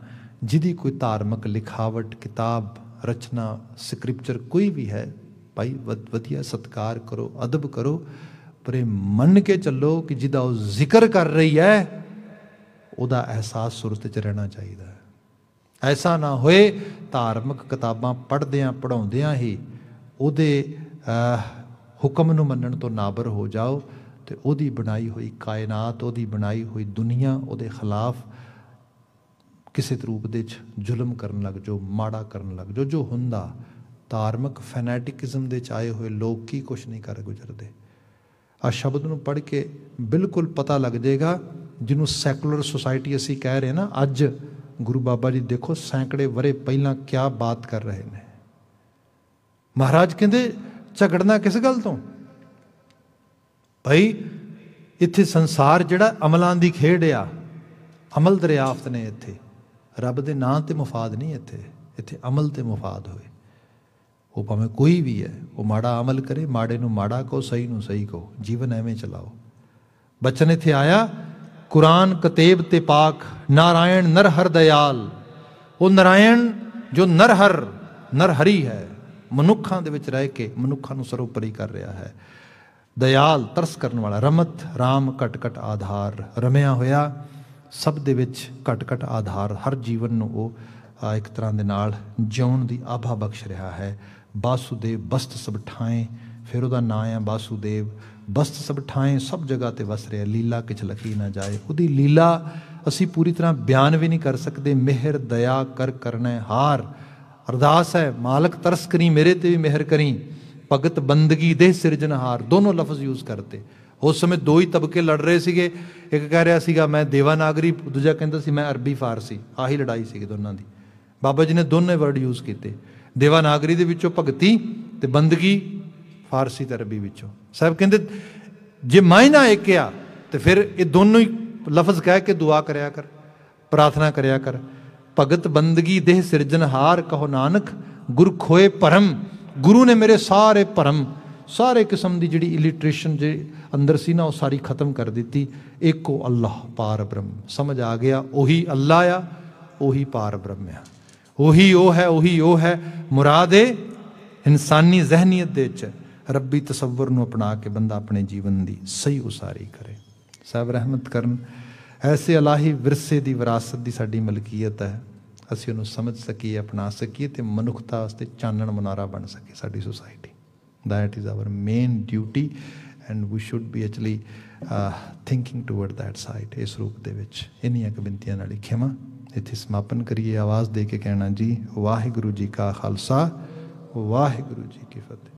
ਜਿਹਦੀ ਕੋਈ ਧਾਰਮਿਕ ਲਿਖਾਵਟ ਕਿਤਾਬ ਰਚਨਾ ਸਕ੍ਰਿਪਚਰ ਕੋਈ ਵੀ ਹੈ ਭਾਈ ਵਧੀਆ ਸਤਕਾਰ ਕਰੋ ਅਦਬ ਕਰੋ ਪਰ ਇਹ ਮੰਨ ਕੇ ਚੱਲੋ ਕਿ ਜਿਹਦਾ ਉਹ ਜ਼ਿਕਰ ਕਰ ਰਹੀ ਹੈ ਉਹਦਾ ਅਹਿਸਾਸ ਸੁਰਤ 'ਚ ਰਹਿਣਾ ਚਾਹੀਦਾ ਹੈ ਐਸਾ ਨਾ ਹੋਏ ਧਾਰਮਿਕ ਕਿਤਾਬਾਂ ਪੜ੍ਹਦਿਆਂ ਪੜਾਉਂਦਿਆਂ ਹੀ ਉਹਦੇ ਹੁਕਮ ਨੂੰ ਮੰਨਣ ਤੋਂ ਨਾਬਰ ਹੋ ਜਾਓ ਤੇ ਉਹਦੀ ਬਣਾਈ ਹੋਈ ਕਾਇਨਾਤ ਉਹਦੀ ਬਣਾਈ ਹੋਈ ਦੁਨੀਆ ਉਹਦੇ ਖਿਲਾਫ ਕਿਸੇ ਤਰੂਪ ਦੇ ਚ ਜ਼ੁਲਮ ਕਰਨ ਲੱਗ ਜੋ ਮਾੜਾ ਕਰਨ ਲੱਗ ਜੋ ਜੋ ਹੁੰਦਾ ਧਾਰਮਿਕ ਫੈਨੈਟਿਕਿਜ਼ਮ ਦੇ ਚਾਏ ਹੋਏ ਲੋਕ ਕੀ ਕੁਝ ਨਹੀਂ ਕਰ ਗੁਜ਼ਰਦੇ ਆ ਸ਼ਬਦ ਨੂੰ ਪੜ੍ਹ ਕੇ ਬਿਲਕੁਲ ਪਤਾ ਲੱਗ ਜਾਏਗਾ ਜਿਹਨੂੰ ਸੈਕੂਲਰ ਸੋਸਾਇਟੀ ਅਸੀਂ ਕਹਿ ਰਹੇ ਨਾ ਅੱਜ ਗੁਰੂ ਬਾਬਾ ਜੀ ਦੇਖੋ ਸੈਂਕੜੇ ਵਰੇ ਪਹਿਲਾਂ ਕੀ ਬਾਤ ਕਰ ਰਹੇ ਨੇ ਮਹਾਰਾਜ ਕਹਿੰਦੇ ਝਗੜਨਾ ਕਿਸ ਗੱਲ ਤੋਂ ਭਈ ਇੱਥੇ ਸੰਸਾਰ ਜਿਹੜਾ ਅਮਲਾਂ ਦੀ ਖੇਡ ਆ ਅਮਲ ਦਰਿਆਫਤ ਨੇ ਇੱਥੇ ਰੱਬ ਦੇ ਨਾਂ ਤੇ ਮਫਾਦ ਨਹੀਂ ਇੱਥੇ ਇੱਥੇ ਅਮਲ ਤੇ ਮਫਾਦ ਹੋਏ ਉਹ ਭਾਵੇਂ ਕੋਈ ਵੀ ਹੈ ਉਹ ਮਾੜਾ ਅਮਲ ਕਰੇ ਮਾੜੇ ਨੂੰ ਮਾੜਾ ਕਹੋ ਸਹੀ ਨੂੰ ਸਹੀ ਕਹੋ ਜੀਵਨ ਐਵੇਂ ਚਲਾਓ ਬਚਨ ਇਥੇ ਆਇਆ ਕੁਰਾਨ ਕਤੇਬ ਤੇ ਪਾਕ ਨਾਰਾਇਣ ਨਰ ਹਰ ਦਇਆਲ ਉਹ ਨਾਰਾਇਣ ਜੋ ਨਰ ਹਰ ਨਰ ਹਰੀ ਹੈ ਮਨੁੱਖਾਂ ਦੇ ਵਿੱਚ ਰਹਿ ਕੇ ਮਨੁੱਖਾਂ ਨੂੰ ਸਰੋਪਰੀ ਕਰ ਰਿਹਾ ਹੈ ਦਇਆਲ ਤਰਸ ਕਰਨ ਵਾਲਾ ਰਮਤ RAM ਘਟ ਘਟ ਆਧਾਰ ਰਮਿਆ ਹੋਇਆ ਸਭ ਦੇ ਵਿੱਚ ਘਟ ਘਟ ਆਧਾਰ ਹਰ ਜੀਵਨ ਨੂੰ ਉਹ ਇੱਕ ਤਰ੍ਹਾਂ ਦੇ ਨਾਲ ਜਿਉਣ ਦੀ ਆਭਾ ਬਖਸ਼ ਰਿਹਾ ਹੈ ਬਾਸੂਦੇਵ ਬਸਤ ਸਭ ਠਾਏ ਫਿਰ ਉਹਦਾ ਨਾਂ ਆ ਬਾਸੂਦੇਵ ਬਸਤ ਸਭ ਠਾਏ ਸਭ ਜਗ੍ਹਾ ਤੇ ਵਸ ਰਿਹਾ ਲੀਲਾ ਕਿਛ ਲਖੀ ਨਾ ਜਾਏ ਉਹਦੀ ਲੀਲਾ ਅਸੀਂ ਪੂਰੀ ਤਰ੍ਹਾਂ ਬਿਆਨ ਵੀ ਨਹੀਂ ਕਰ ਸਕਦੇ ਮਿਹਰ ਦਇਆ ਕਰ ਕਰਨਾ ਹਾਰ ਅਰਦਾਸ ਹੈ ਮਾਲਕ ਤਰਸ ਕਰੀ ਮੇਰੇ ਤੇ ਵੀ ਮਿਹਰ ਕਰੀ ਭਗਤ ਬੰਦਗੀ ਦੇ ਸਿਰਜਨਹਾਰ ਦੋਨੋਂ ਲਫ਼ਜ਼ ਯੂਜ਼ ਕਰਤੇ ਉਸ ਸਮੇਂ ਦੋ ਹੀ ਤਬਕੇ ਲੜ ਰਹੇ ਸੀਗੇ ਇੱਕ ਕਹਿ ਰਿਹਾ ਸੀਗਾ ਮੈਂ ਦੇਵਨਾਗਰੀ ਦੂਜਾ ਕਹਿੰਦਾ ਸੀ ਮੈਂ ਅਰਬੀ ਫਾਰਸੀ ਆਹੀ ਲੜਾਈ ਸੀਗੀ ਦੋਨਾਂ ਦੀ ਬਾਬਾ ਜੀ ਨੇ ਦੋਨੇ ਵਰਡ ਯੂਜ਼ ਕੀਤੇ ਦੇਵਨਾਗਰੀ ਦੇ ਵਿੱਚੋਂ ਭਗਤੀ ਤੇ ਬੰਦਗੀ ਫਾਰਸੀ ਤੇ ਅਰਬੀ ਵਿੱਚੋਂ ਸਾਹਿਬ ਕਹਿੰਦੇ ਜੇ ਮਾਇਨਾ ਇੱਕ ਆ ਤੇ ਫਿਰ ਇਹ ਦੋਨੋਂ ਹੀ ਲਫ਼ਜ਼ ਕਹਿ ਕੇ ਦੁਆ ਕਰਿਆ ਕਰ ਪ੍ਰਾਰਥਨਾ ਕਰਿਆ ਕਰ ਭਗਤ ਬੰਦਗੀ ਦੇਹ ਸਿਰਜਨਹਾਰ ਕਹੋ ਨਾਨਕ ਗੁਰ ਖੋਏ ਪਰਮ ਗੁਰੂ ਨੇ ਮੇਰੇ ਸਾਰੇ ਭਰਮ ਸਾਰੇ ਕਿਸਮ ਦੀ ਜਿਹੜੀ ਇਲਿਟਰੇਸ਼ਨ ਜੇ ਅੰਦਰ ਸੀ ਨਾ ਉਹ ਸਾਰੀ ਖਤਮ ਕਰ ਦਿੱਤੀ ਇੱਕੋ ਅੱਲਾਹ ਪਾਰ ਬ੍ਰਹਮ ਸਮਝ ਆ ਗਿਆ ਉਹੀ ਅੱਲਾ ਆ ਉਹੀ ਪਾਰ ਬ੍ਰਹਮ ਆ ਉਹੀ ਉਹ ਹੈ ਉਹੀ ਉਹ ਹੈ ਮੁਰਾਦ ਏ ਇਨਸਾਨੀ ਜ਼ਹਿਨੀਅਤ ਦੇ ਵਿੱਚ ਰੱਬੀ ਤਸੱਵਰ ਨੂੰ ਅਪਣਾ ਕੇ ਬੰਦਾ ਆਪਣੇ ਜੀਵਨ ਦੀ ਸਹੀ ਉਸਾਰੀ ਕਰੇ ਸਭ ਰਹਿਮਤ ਕਰਨ ਐਸੇ ਅਲਾਹੀ ਵਿਰਸੇ ਦੀ ਵਿਰਾਸਤ ਦੀ ਸਾਡੀ ਮਲਕੀਅਤ ਹੈ ਅਸੀਂ ਉਹਨੂੰ ਸਮਝ ਸਕੀਏ ਅਪਣਾ ਸਕੀਏ ਤੇ ਮਨੁੱਖਤਾ ਵਾਸਤੇ ਚਾਨਣ ਮਨਾਰਾ ਬਣ ਸਕੇ ਸਾਡੀ society that is our main duty and we should be actually uh, thinking toward that side ਇਸ ਰੂਪ ਦੇ ਵਿੱਚ ਇਨੀਆਂ ਕੁ ਬੇਨਤੀਆਂ ਨਾਲ ਖਿਮਾ ਇੱਥੇ ਸਮਾਪਨ ਕਰੀਏ ਆਵਾਜ਼ ਦੇ ਕੇ ਕਹਿਣਾ ਜੀ ਵਾਹਿਗੁਰੂ ਜੀ ਕਾ ਖਾਲਸਾ ਵਾਹਿਗੁਰੂ ਜੀ ਕੀ ਫਤਿਹ